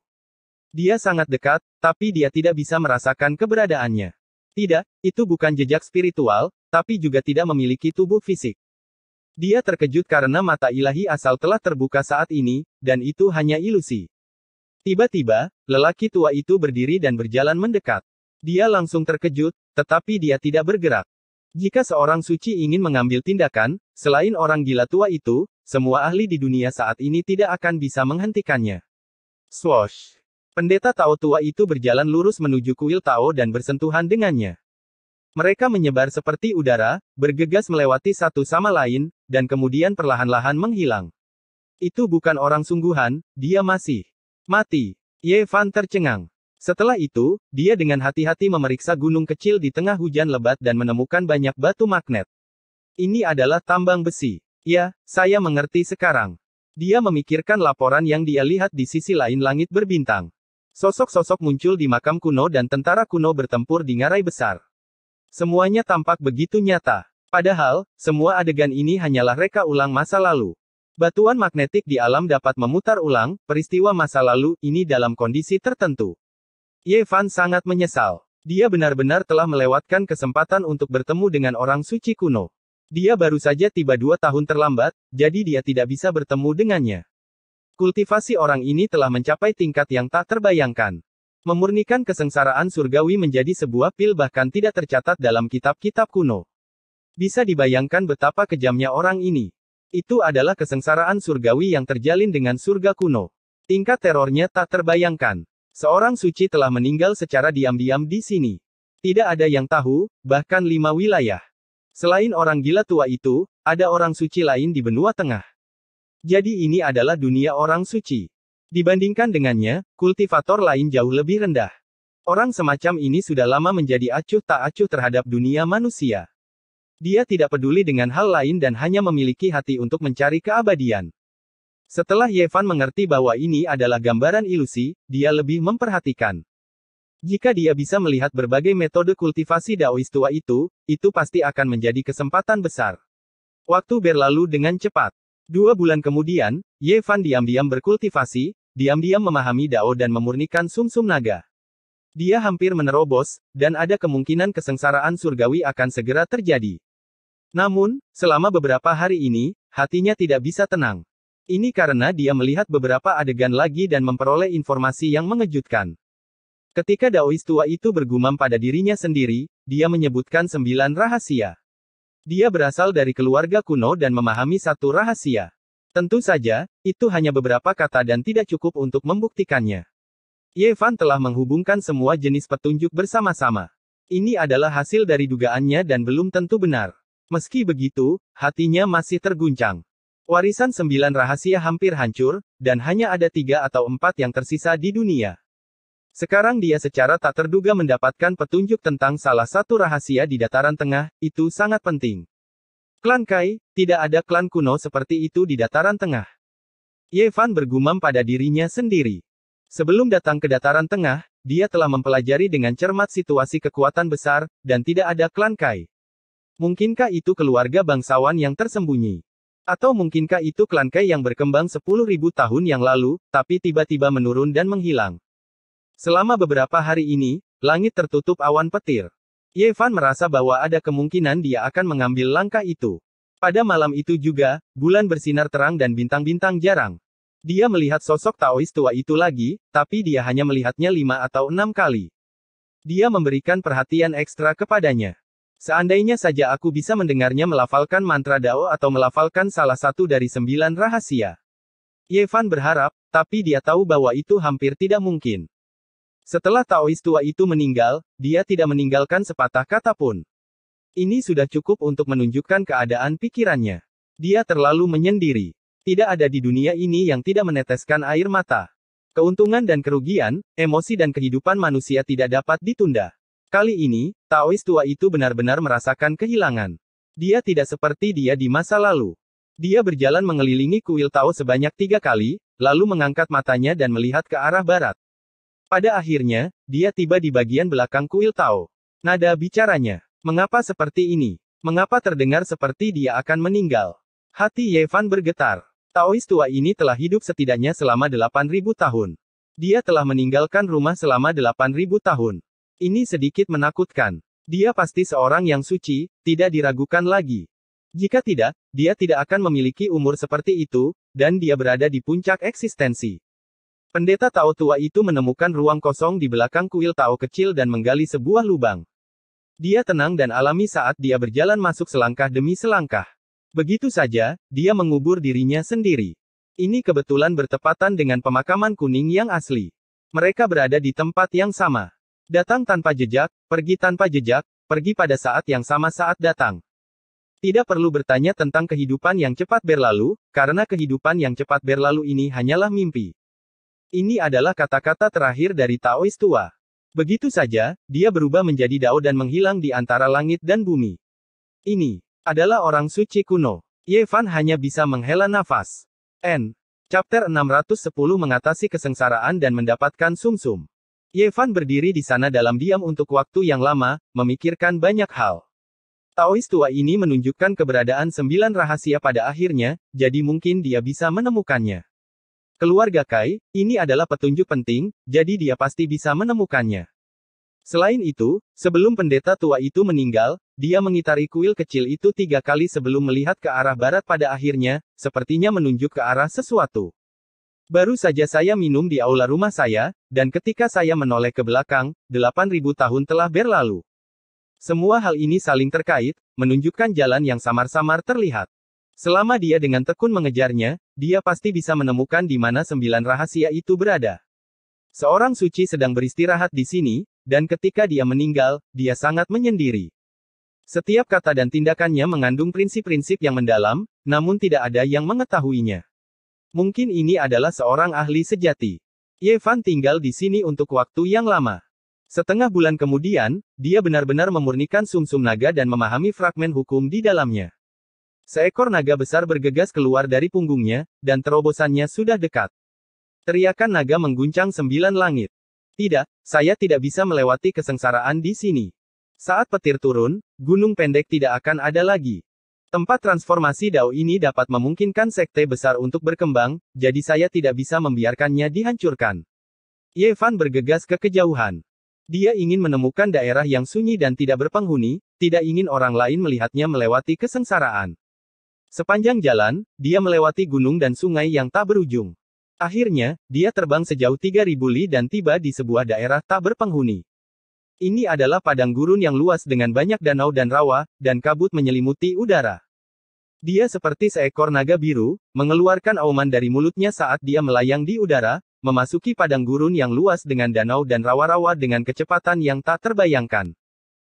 Dia sangat dekat, tapi dia tidak bisa merasakan keberadaannya. Tidak, itu bukan jejak spiritual, tapi juga tidak memiliki tubuh fisik. Dia terkejut karena mata ilahi asal telah terbuka saat ini, dan itu hanya ilusi. Tiba-tiba, lelaki tua itu berdiri dan berjalan mendekat. Dia langsung terkejut, tetapi dia tidak bergerak. Jika seorang suci ingin mengambil tindakan, selain orang gila tua itu, semua ahli di dunia saat ini tidak akan bisa menghentikannya. Swosh! Pendeta Tao tua itu berjalan lurus menuju kuil Tao dan bersentuhan dengannya. Mereka menyebar seperti udara, bergegas melewati satu sama lain, dan kemudian perlahan-lahan menghilang. Itu bukan orang sungguhan, dia masih mati. Yevan tercengang. Setelah itu, dia dengan hati-hati memeriksa gunung kecil di tengah hujan lebat dan menemukan banyak batu magnet. Ini adalah tambang besi. Ya, saya mengerti sekarang. Dia memikirkan laporan yang dia lihat di sisi lain langit berbintang. Sosok-sosok muncul di makam kuno dan tentara kuno bertempur di ngarai besar. Semuanya tampak begitu nyata. Padahal, semua adegan ini hanyalah reka ulang masa lalu. Batuan magnetik di alam dapat memutar ulang peristiwa masa lalu ini dalam kondisi tertentu. Yevan sangat menyesal. Dia benar-benar telah melewatkan kesempatan untuk bertemu dengan orang suci kuno. Dia baru saja tiba dua tahun terlambat, jadi dia tidak bisa bertemu dengannya. Kultivasi orang ini telah mencapai tingkat yang tak terbayangkan. Memurnikan kesengsaraan surgawi menjadi sebuah pil bahkan tidak tercatat dalam kitab-kitab kuno. Bisa dibayangkan betapa kejamnya orang ini. Itu adalah kesengsaraan surgawi yang terjalin dengan surga kuno. Tingkat terornya tak terbayangkan. Seorang suci telah meninggal secara diam-diam di sini. Tidak ada yang tahu, bahkan lima wilayah. Selain orang gila tua itu, ada orang suci lain di benua tengah. Jadi ini adalah dunia orang suci. Dibandingkan dengannya, kultivator lain jauh lebih rendah. Orang semacam ini sudah lama menjadi acuh tak acuh terhadap dunia manusia. Dia tidak peduli dengan hal lain dan hanya memiliki hati untuk mencari keabadian. Setelah Yevan mengerti bahwa ini adalah gambaran ilusi, dia lebih memperhatikan. Jika dia bisa melihat berbagai metode kultivasi Daoist tua itu, itu pasti akan menjadi kesempatan besar. Waktu berlalu dengan cepat. Dua bulan kemudian, Yevan diam-diam berkultivasi, diam-diam memahami Dao dan memurnikan sumsum -sum naga. Dia hampir menerobos, dan ada kemungkinan kesengsaraan surgawi akan segera terjadi. Namun, selama beberapa hari ini, hatinya tidak bisa tenang. Ini karena dia melihat beberapa adegan lagi dan memperoleh informasi yang mengejutkan. Ketika Daois tua itu bergumam pada dirinya sendiri, dia menyebutkan sembilan rahasia. Dia berasal dari keluarga kuno dan memahami satu rahasia. Tentu saja, itu hanya beberapa kata dan tidak cukup untuk membuktikannya. Yevan telah menghubungkan semua jenis petunjuk bersama-sama. Ini adalah hasil dari dugaannya dan belum tentu benar. Meski begitu, hatinya masih terguncang. Warisan sembilan rahasia hampir hancur, dan hanya ada tiga atau empat yang tersisa di dunia. Sekarang dia secara tak terduga mendapatkan petunjuk tentang salah satu rahasia di dataran tengah, itu sangat penting. Klan Kai, tidak ada klan kuno seperti itu di dataran tengah. Yevan bergumam pada dirinya sendiri. Sebelum datang ke dataran tengah, dia telah mempelajari dengan cermat situasi kekuatan besar, dan tidak ada klan Kai. Mungkinkah itu keluarga bangsawan yang tersembunyi? Atau mungkinkah itu klan Kai yang berkembang 10.000 tahun yang lalu, tapi tiba-tiba menurun dan menghilang? Selama beberapa hari ini, langit tertutup awan petir. Yevan merasa bahwa ada kemungkinan dia akan mengambil langkah itu. Pada malam itu juga, bulan bersinar terang dan bintang-bintang jarang. Dia melihat sosok Taois tua itu lagi, tapi dia hanya melihatnya lima atau enam kali. Dia memberikan perhatian ekstra kepadanya. Seandainya saja aku bisa mendengarnya melafalkan mantra Dao atau melafalkan salah satu dari sembilan rahasia. Yevan berharap, tapi dia tahu bahwa itu hampir tidak mungkin. Setelah Taois tua itu meninggal, dia tidak meninggalkan sepatah kata pun. Ini sudah cukup untuk menunjukkan keadaan pikirannya. Dia terlalu menyendiri. Tidak ada di dunia ini yang tidak meneteskan air mata. Keuntungan dan kerugian, emosi dan kehidupan manusia tidak dapat ditunda. Kali ini, Taois tua itu benar-benar merasakan kehilangan. Dia tidak seperti dia di masa lalu. Dia berjalan mengelilingi kuil Tao sebanyak tiga kali, lalu mengangkat matanya dan melihat ke arah barat. Pada akhirnya, dia tiba di bagian belakang kuil Tao. Nada bicaranya, mengapa seperti ini? Mengapa terdengar seperti dia akan meninggal? Hati Yevan bergetar. Taois tua ini telah hidup setidaknya selama 8.000 tahun. Dia telah meninggalkan rumah selama 8.000 tahun. Ini sedikit menakutkan. Dia pasti seorang yang suci, tidak diragukan lagi. Jika tidak, dia tidak akan memiliki umur seperti itu, dan dia berada di puncak eksistensi. Pendeta Tao tua itu menemukan ruang kosong di belakang kuil Tao kecil dan menggali sebuah lubang. Dia tenang dan alami saat dia berjalan masuk selangkah demi selangkah. Begitu saja, dia mengubur dirinya sendiri. Ini kebetulan bertepatan dengan pemakaman kuning yang asli. Mereka berada di tempat yang sama. Datang tanpa jejak, pergi tanpa jejak, pergi pada saat yang sama saat datang. Tidak perlu bertanya tentang kehidupan yang cepat berlalu, karena kehidupan yang cepat berlalu ini hanyalah mimpi. Ini adalah kata-kata terakhir dari Taois tua. Begitu saja, dia berubah menjadi Dao dan menghilang di antara langit dan bumi. Ini adalah orang suci kuno. Yevan hanya bisa menghela nafas. N. Chapter 610 mengatasi kesengsaraan dan mendapatkan sumsum. Yevan berdiri di sana dalam diam untuk waktu yang lama, memikirkan banyak hal. Taois tua ini menunjukkan keberadaan sembilan rahasia pada akhirnya, jadi mungkin dia bisa menemukannya. Keluarga Kai, ini adalah petunjuk penting, jadi dia pasti bisa menemukannya. Selain itu, sebelum pendeta tua itu meninggal, dia mengitari kuil kecil itu tiga kali sebelum melihat ke arah barat pada akhirnya, sepertinya menunjuk ke arah sesuatu. Baru saja saya minum di aula rumah saya, dan ketika saya menoleh ke belakang, 8000 tahun telah berlalu. Semua hal ini saling terkait, menunjukkan jalan yang samar-samar terlihat. Selama dia dengan tekun mengejarnya, dia pasti bisa menemukan di mana sembilan rahasia itu berada. Seorang suci sedang beristirahat di sini, dan ketika dia meninggal, dia sangat menyendiri. Setiap kata dan tindakannya mengandung prinsip-prinsip yang mendalam, namun tidak ada yang mengetahuinya. Mungkin ini adalah seorang ahli sejati. Yevan tinggal di sini untuk waktu yang lama. Setengah bulan kemudian, dia benar-benar memurnikan sumsum -sum naga dan memahami fragmen hukum di dalamnya. Seekor naga besar bergegas keluar dari punggungnya, dan terobosannya sudah dekat. Teriakan naga mengguncang sembilan langit. Tidak, saya tidak bisa melewati kesengsaraan di sini. Saat petir turun, gunung pendek tidak akan ada lagi. Tempat transformasi Dao ini dapat memungkinkan sekte besar untuk berkembang, jadi saya tidak bisa membiarkannya dihancurkan. Yevan bergegas ke kejauhan. Dia ingin menemukan daerah yang sunyi dan tidak berpenghuni, tidak ingin orang lain melihatnya melewati kesengsaraan. Sepanjang jalan, dia melewati gunung dan sungai yang tak berujung. Akhirnya, dia terbang sejauh 3000 li dan tiba di sebuah daerah tak berpenghuni. Ini adalah padang gurun yang luas dengan banyak danau dan rawa, dan kabut menyelimuti udara. Dia seperti seekor naga biru, mengeluarkan auman dari mulutnya saat dia melayang di udara, memasuki padang gurun yang luas dengan danau dan rawa-rawa dengan kecepatan yang tak terbayangkan.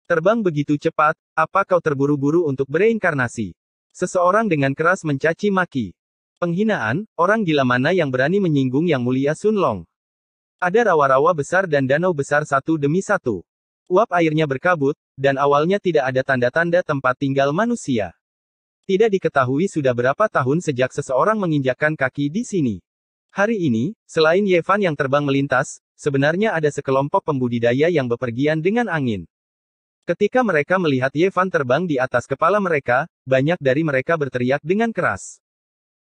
Terbang begitu cepat, apa kau terburu-buru untuk bereinkarnasi? Seseorang dengan keras mencaci maki. Penghinaan, orang gila mana yang berani menyinggung yang mulia Sunlong. Ada rawa-rawa besar dan danau besar satu demi satu. Uap airnya berkabut, dan awalnya tidak ada tanda-tanda tempat tinggal manusia. Tidak diketahui sudah berapa tahun sejak seseorang menginjakkan kaki di sini. Hari ini, selain Yevan yang terbang melintas, sebenarnya ada sekelompok pembudidaya yang bepergian dengan angin. Ketika mereka melihat Yevan terbang di atas kepala mereka, banyak dari mereka berteriak dengan keras.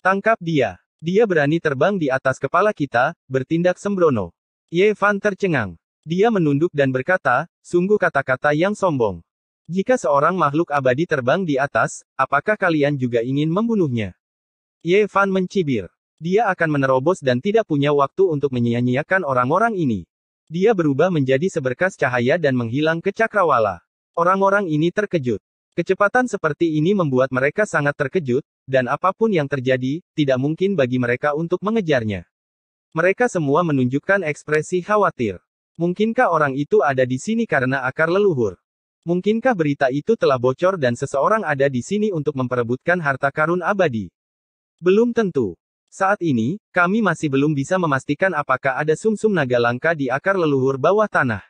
Tangkap dia. Dia berani terbang di atas kepala kita, bertindak sembrono. Yevan tercengang. Dia menunduk dan berkata, sungguh kata-kata yang sombong. Jika seorang makhluk abadi terbang di atas, apakah kalian juga ingin membunuhnya? Yevan mencibir. Dia akan menerobos dan tidak punya waktu untuk menyia-nyiakan orang-orang ini. Dia berubah menjadi seberkas cahaya dan menghilang ke cakrawala. Orang-orang ini terkejut. Kecepatan seperti ini membuat mereka sangat terkejut, dan apapun yang terjadi, tidak mungkin bagi mereka untuk mengejarnya. Mereka semua menunjukkan ekspresi khawatir. Mungkinkah orang itu ada di sini karena akar leluhur? Mungkinkah berita itu telah bocor dan seseorang ada di sini untuk memperebutkan harta karun abadi? Belum tentu. Saat ini, kami masih belum bisa memastikan apakah ada sumsum naga langka di akar leluhur bawah tanah.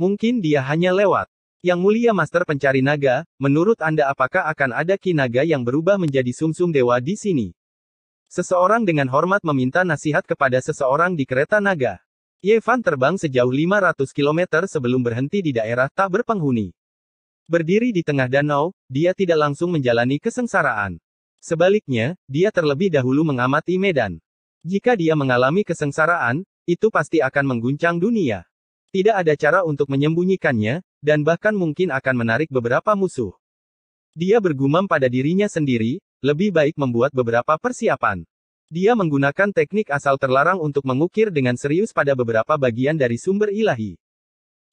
Mungkin dia hanya lewat. Yang mulia Master Pencari Naga, menurut Anda apakah akan ada Ki Naga yang berubah menjadi sumsum -sum dewa di sini? Seseorang dengan hormat meminta nasihat kepada seseorang di kereta naga. Yevan terbang sejauh 500 km sebelum berhenti di daerah tak berpenghuni. Berdiri di tengah danau, dia tidak langsung menjalani kesengsaraan. Sebaliknya, dia terlebih dahulu mengamati medan. Jika dia mengalami kesengsaraan, itu pasti akan mengguncang dunia. Tidak ada cara untuk menyembunyikannya, dan bahkan mungkin akan menarik beberapa musuh. Dia bergumam pada dirinya sendiri, lebih baik membuat beberapa persiapan. Dia menggunakan teknik asal terlarang untuk mengukir dengan serius pada beberapa bagian dari sumber ilahi.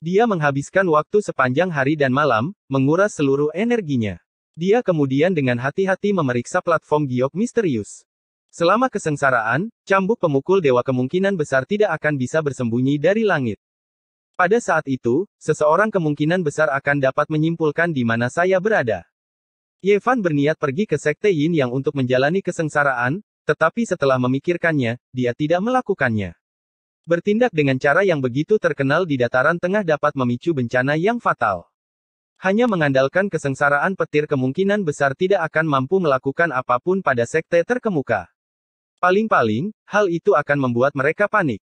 Dia menghabiskan waktu sepanjang hari dan malam, menguras seluruh energinya. Dia kemudian dengan hati-hati memeriksa platform giok misterius. Selama kesengsaraan, cambuk pemukul dewa kemungkinan besar tidak akan bisa bersembunyi dari langit. Pada saat itu, seseorang kemungkinan besar akan dapat menyimpulkan di mana saya berada. Yevan berniat pergi ke sekte Yin yang untuk menjalani kesengsaraan, tetapi setelah memikirkannya, dia tidak melakukannya. Bertindak dengan cara yang begitu terkenal di dataran tengah dapat memicu bencana yang fatal. Hanya mengandalkan kesengsaraan petir kemungkinan besar tidak akan mampu melakukan apapun pada sekte terkemuka. Paling-paling, hal itu akan membuat mereka panik.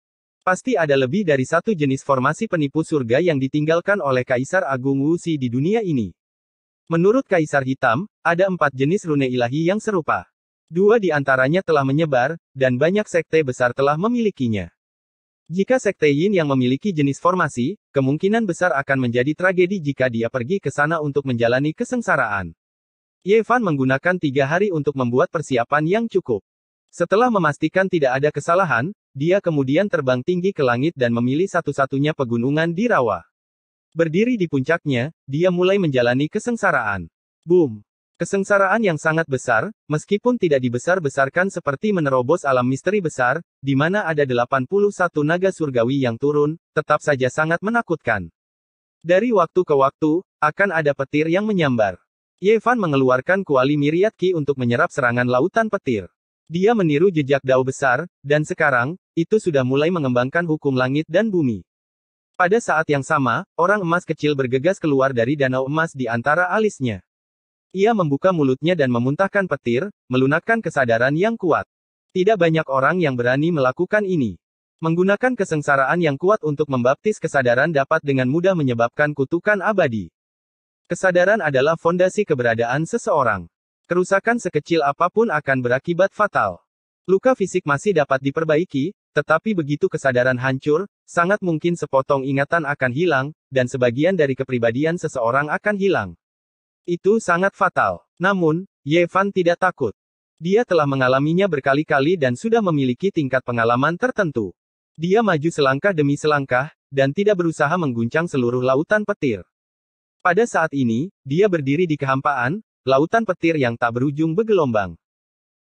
Pasti ada lebih dari satu jenis formasi penipu surga yang ditinggalkan oleh Kaisar Agung Wuxi di dunia ini. Menurut Kaisar Hitam, ada empat jenis rune ilahi yang serupa. Dua di antaranya telah menyebar, dan banyak sekte besar telah memilikinya. Jika sekte Yin yang memiliki jenis formasi, kemungkinan besar akan menjadi tragedi jika dia pergi ke sana untuk menjalani kesengsaraan. Yevan menggunakan tiga hari untuk membuat persiapan yang cukup. Setelah memastikan tidak ada kesalahan, dia kemudian terbang tinggi ke langit dan memilih satu-satunya pegunungan di rawa. Berdiri di puncaknya, dia mulai menjalani kesengsaraan. Boom! Kesengsaraan yang sangat besar, meskipun tidak dibesar-besarkan seperti menerobos alam misteri besar, di mana ada 81 naga surgawi yang turun, tetap saja sangat menakutkan. Dari waktu ke waktu, akan ada petir yang menyambar. Yevan mengeluarkan kuali miriatki untuk menyerap serangan lautan petir. Dia meniru jejak dao besar, dan sekarang, itu sudah mulai mengembangkan hukum langit dan bumi. Pada saat yang sama, orang emas kecil bergegas keluar dari danau emas di antara alisnya. Ia membuka mulutnya dan memuntahkan petir, melunakkan kesadaran yang kuat. Tidak banyak orang yang berani melakukan ini. Menggunakan kesengsaraan yang kuat untuk membaptis kesadaran dapat dengan mudah menyebabkan kutukan abadi. Kesadaran adalah fondasi keberadaan seseorang. Kerusakan sekecil apapun akan berakibat fatal. Luka fisik masih dapat diperbaiki, tetapi begitu kesadaran hancur, sangat mungkin sepotong ingatan akan hilang, dan sebagian dari kepribadian seseorang akan hilang. Itu sangat fatal. Namun, Yevan tidak takut. Dia telah mengalaminya berkali-kali dan sudah memiliki tingkat pengalaman tertentu. Dia maju selangkah demi selangkah, dan tidak berusaha mengguncang seluruh lautan petir. Pada saat ini, dia berdiri di kehampaan, lautan petir yang tak berujung bergelombang.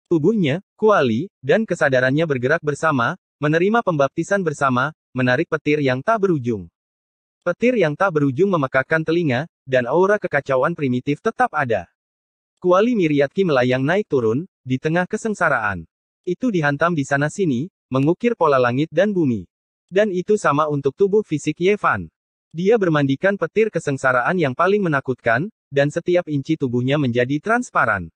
Tubuhnya, kuali, dan kesadarannya bergerak bersama, menerima pembaptisan bersama, menarik petir yang tak berujung. Petir yang tak berujung memekakkan telinga, dan aura kekacauan primitif tetap ada. Kuali Miriatki melayang naik turun, di tengah kesengsaraan. Itu dihantam di sana-sini, mengukir pola langit dan bumi. Dan itu sama untuk tubuh fisik Yevan. Dia bermandikan petir kesengsaraan yang paling menakutkan, dan setiap inci tubuhnya menjadi transparan.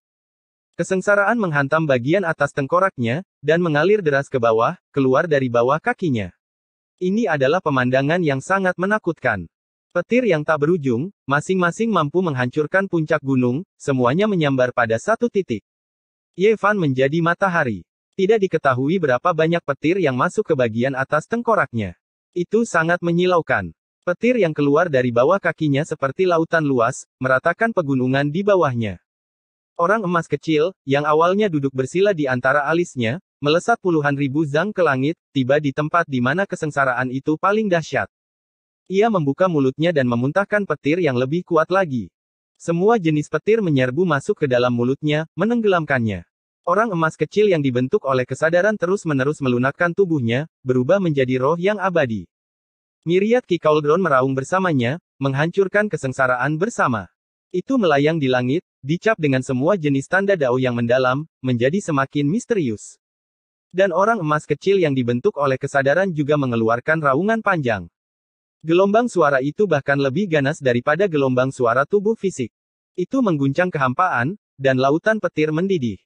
Kesengsaraan menghantam bagian atas tengkoraknya, dan mengalir deras ke bawah, keluar dari bawah kakinya. Ini adalah pemandangan yang sangat menakutkan. Petir yang tak berujung, masing-masing mampu menghancurkan puncak gunung, semuanya menyambar pada satu titik. Yevan menjadi matahari. Tidak diketahui berapa banyak petir yang masuk ke bagian atas tengkoraknya. Itu sangat menyilaukan. Petir yang keluar dari bawah kakinya seperti lautan luas, meratakan pegunungan di bawahnya. Orang emas kecil, yang awalnya duduk bersila di antara alisnya, melesat puluhan ribu zang ke langit, tiba di tempat di mana kesengsaraan itu paling dahsyat. Ia membuka mulutnya dan memuntahkan petir yang lebih kuat lagi. Semua jenis petir menyerbu masuk ke dalam mulutnya, menenggelamkannya. Orang emas kecil yang dibentuk oleh kesadaran terus-menerus melunakkan tubuhnya, berubah menjadi roh yang abadi. Miriat Ki Cauldron meraung bersamanya, menghancurkan kesengsaraan bersama. Itu melayang di langit, dicap dengan semua jenis tanda dao yang mendalam, menjadi semakin misterius. Dan orang emas kecil yang dibentuk oleh kesadaran juga mengeluarkan raungan panjang. Gelombang suara itu bahkan lebih ganas daripada gelombang suara tubuh fisik. Itu mengguncang kehampaan, dan lautan petir mendidih.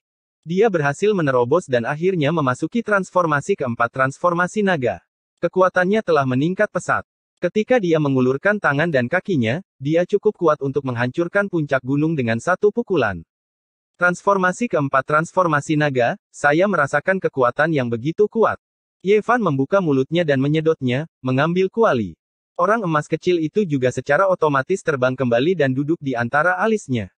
Dia berhasil menerobos dan akhirnya memasuki transformasi keempat transformasi naga. Kekuatannya telah meningkat pesat. Ketika dia mengulurkan tangan dan kakinya, dia cukup kuat untuk menghancurkan puncak gunung dengan satu pukulan. Transformasi keempat transformasi naga, saya merasakan kekuatan yang begitu kuat. Yevan membuka mulutnya dan menyedotnya, mengambil kuali. Orang emas kecil itu juga secara otomatis terbang kembali dan duduk di antara alisnya.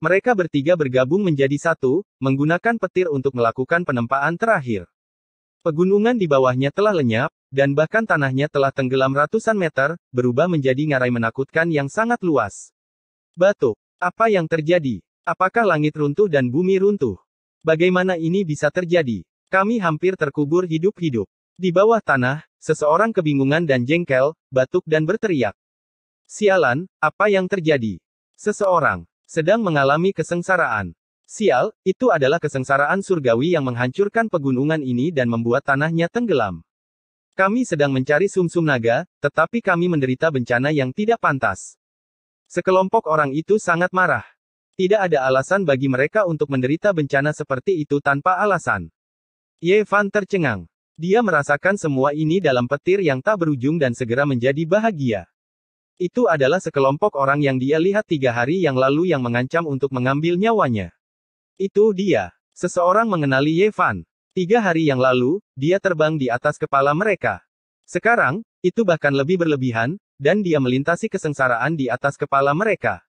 Mereka bertiga bergabung menjadi satu, menggunakan petir untuk melakukan penempaan terakhir. Pegunungan di bawahnya telah lenyap, dan bahkan tanahnya telah tenggelam ratusan meter, berubah menjadi ngarai menakutkan yang sangat luas. Batuk. Apa yang terjadi? Apakah langit runtuh dan bumi runtuh? Bagaimana ini bisa terjadi? Kami hampir terkubur hidup-hidup. Di bawah tanah, seseorang kebingungan dan jengkel, batuk dan berteriak. Sialan, apa yang terjadi? Seseorang sedang mengalami kesengsaraan. Sial, itu adalah kesengsaraan surgawi yang menghancurkan pegunungan ini dan membuat tanahnya tenggelam. Kami sedang mencari sumsum -sum naga, tetapi kami menderita bencana yang tidak pantas. Sekelompok orang itu sangat marah. Tidak ada alasan bagi mereka untuk menderita bencana seperti itu tanpa alasan. Yevan tercengang. Dia merasakan semua ini dalam petir yang tak berujung dan segera menjadi bahagia. Itu adalah sekelompok orang yang dia lihat tiga hari yang lalu yang mengancam untuk mengambil nyawanya. Itu dia. Seseorang mengenali Yevan. Tiga hari yang lalu, dia terbang di atas kepala mereka. Sekarang, itu bahkan lebih berlebihan, dan dia melintasi kesengsaraan di atas kepala mereka.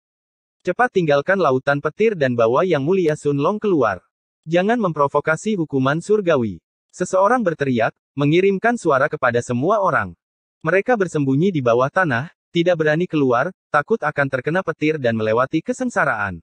Cepat tinggalkan lautan petir dan bawa yang mulia Sun Long keluar. Jangan memprovokasi hukuman surgawi. Seseorang berteriak, mengirimkan suara kepada semua orang. Mereka bersembunyi di bawah tanah, tidak berani keluar, takut akan terkena petir dan melewati kesengsaraan.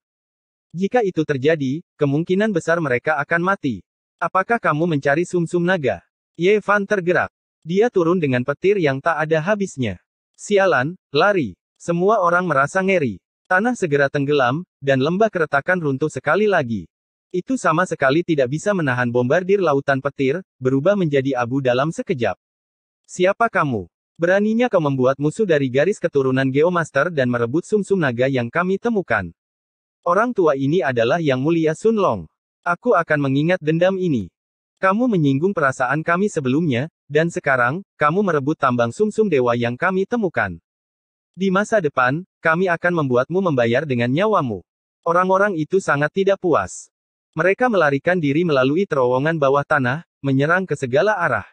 Jika itu terjadi, kemungkinan besar mereka akan mati. Apakah kamu mencari sumsum -sum naga? Ye Fan tergerak. Dia turun dengan petir yang tak ada habisnya. Sialan, lari. Semua orang merasa ngeri. Tanah segera tenggelam, dan lembah keretakan runtuh sekali lagi. Itu sama sekali tidak bisa menahan bombardir lautan petir, berubah menjadi abu dalam sekejap. Siapa kamu? Beraninya kau membuat musuh dari garis keturunan Geomaster dan merebut sumsum -sum naga yang kami temukan. Orang tua ini adalah Yang Mulia Sun Long. Aku akan mengingat dendam ini. Kamu menyinggung perasaan kami sebelumnya, dan sekarang, kamu merebut tambang sumsum -sum dewa yang kami temukan. Di masa depan, kami akan membuatmu membayar dengan nyawamu. Orang-orang itu sangat tidak puas. Mereka melarikan diri melalui terowongan bawah tanah, menyerang ke segala arah.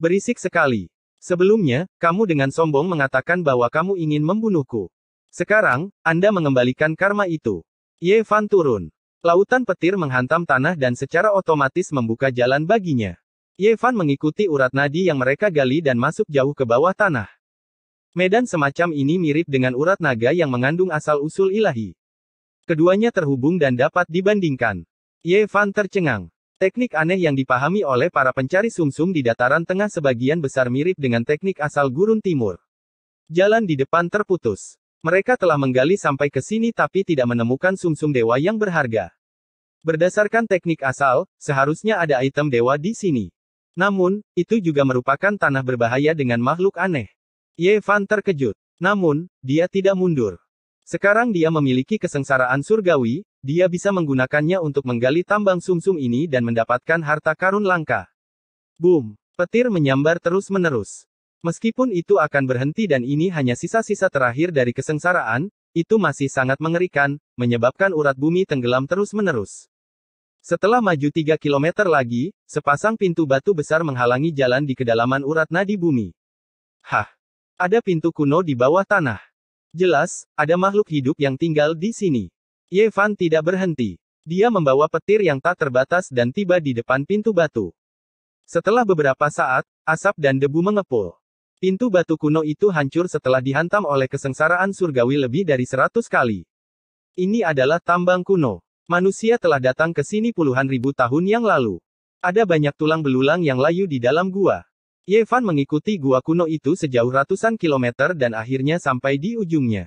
Berisik sekali. Sebelumnya, kamu dengan sombong mengatakan bahwa kamu ingin membunuhku. Sekarang, Anda mengembalikan karma itu. Ye Fan turun. Lautan petir menghantam tanah dan secara otomatis membuka jalan baginya. Yevan mengikuti urat nadi yang mereka gali dan masuk jauh ke bawah tanah. Medan semacam ini mirip dengan urat naga yang mengandung asal-usul ilahi. Keduanya terhubung dan dapat dibandingkan. Yevan tercengang. Teknik aneh yang dipahami oleh para pencari sumsum di dataran tengah sebagian besar mirip dengan teknik asal gurun timur. Jalan di depan terputus. Mereka telah menggali sampai ke sini tapi tidak menemukan sumsum -sum dewa yang berharga. Berdasarkan teknik asal, seharusnya ada item dewa di sini. Namun, itu juga merupakan tanah berbahaya dengan makhluk aneh. Yevan terkejut. Namun, dia tidak mundur. Sekarang dia memiliki kesengsaraan surgawi, dia bisa menggunakannya untuk menggali tambang sumsum -sum ini dan mendapatkan harta karun langka. Boom! Petir menyambar terus-menerus. Meskipun itu akan berhenti dan ini hanya sisa-sisa terakhir dari kesengsaraan, itu masih sangat mengerikan, menyebabkan urat bumi tenggelam terus-menerus. Setelah maju 3 km lagi, sepasang pintu batu besar menghalangi jalan di kedalaman urat nadi bumi. Hah! Ada pintu kuno di bawah tanah. Jelas, ada makhluk hidup yang tinggal di sini. Yevan tidak berhenti. Dia membawa petir yang tak terbatas dan tiba di depan pintu batu. Setelah beberapa saat, asap dan debu mengepul. Pintu batu kuno itu hancur setelah dihantam oleh kesengsaraan surgawi lebih dari seratus kali. Ini adalah tambang kuno. Manusia telah datang ke sini puluhan ribu tahun yang lalu. Ada banyak tulang belulang yang layu di dalam gua. Yevan mengikuti gua kuno itu sejauh ratusan kilometer dan akhirnya sampai di ujungnya.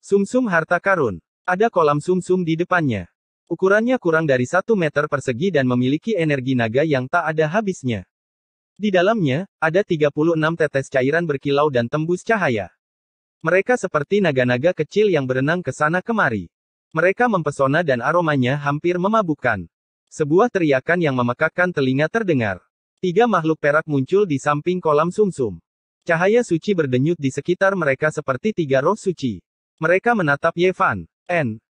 Sumsum harta karun. Ada kolam sumsum di depannya. Ukurannya kurang dari satu meter persegi dan memiliki energi naga yang tak ada habisnya. Di dalamnya, ada 36 tetes cairan berkilau dan tembus cahaya. Mereka seperti naga-naga kecil yang berenang ke sana kemari. Mereka mempesona dan aromanya hampir memabukkan. Sebuah teriakan yang memekakkan telinga terdengar. Tiga makhluk perak muncul di samping kolam sumsum. Cahaya suci berdenyut di sekitar mereka seperti tiga roh suci. Mereka menatap Yevan. N.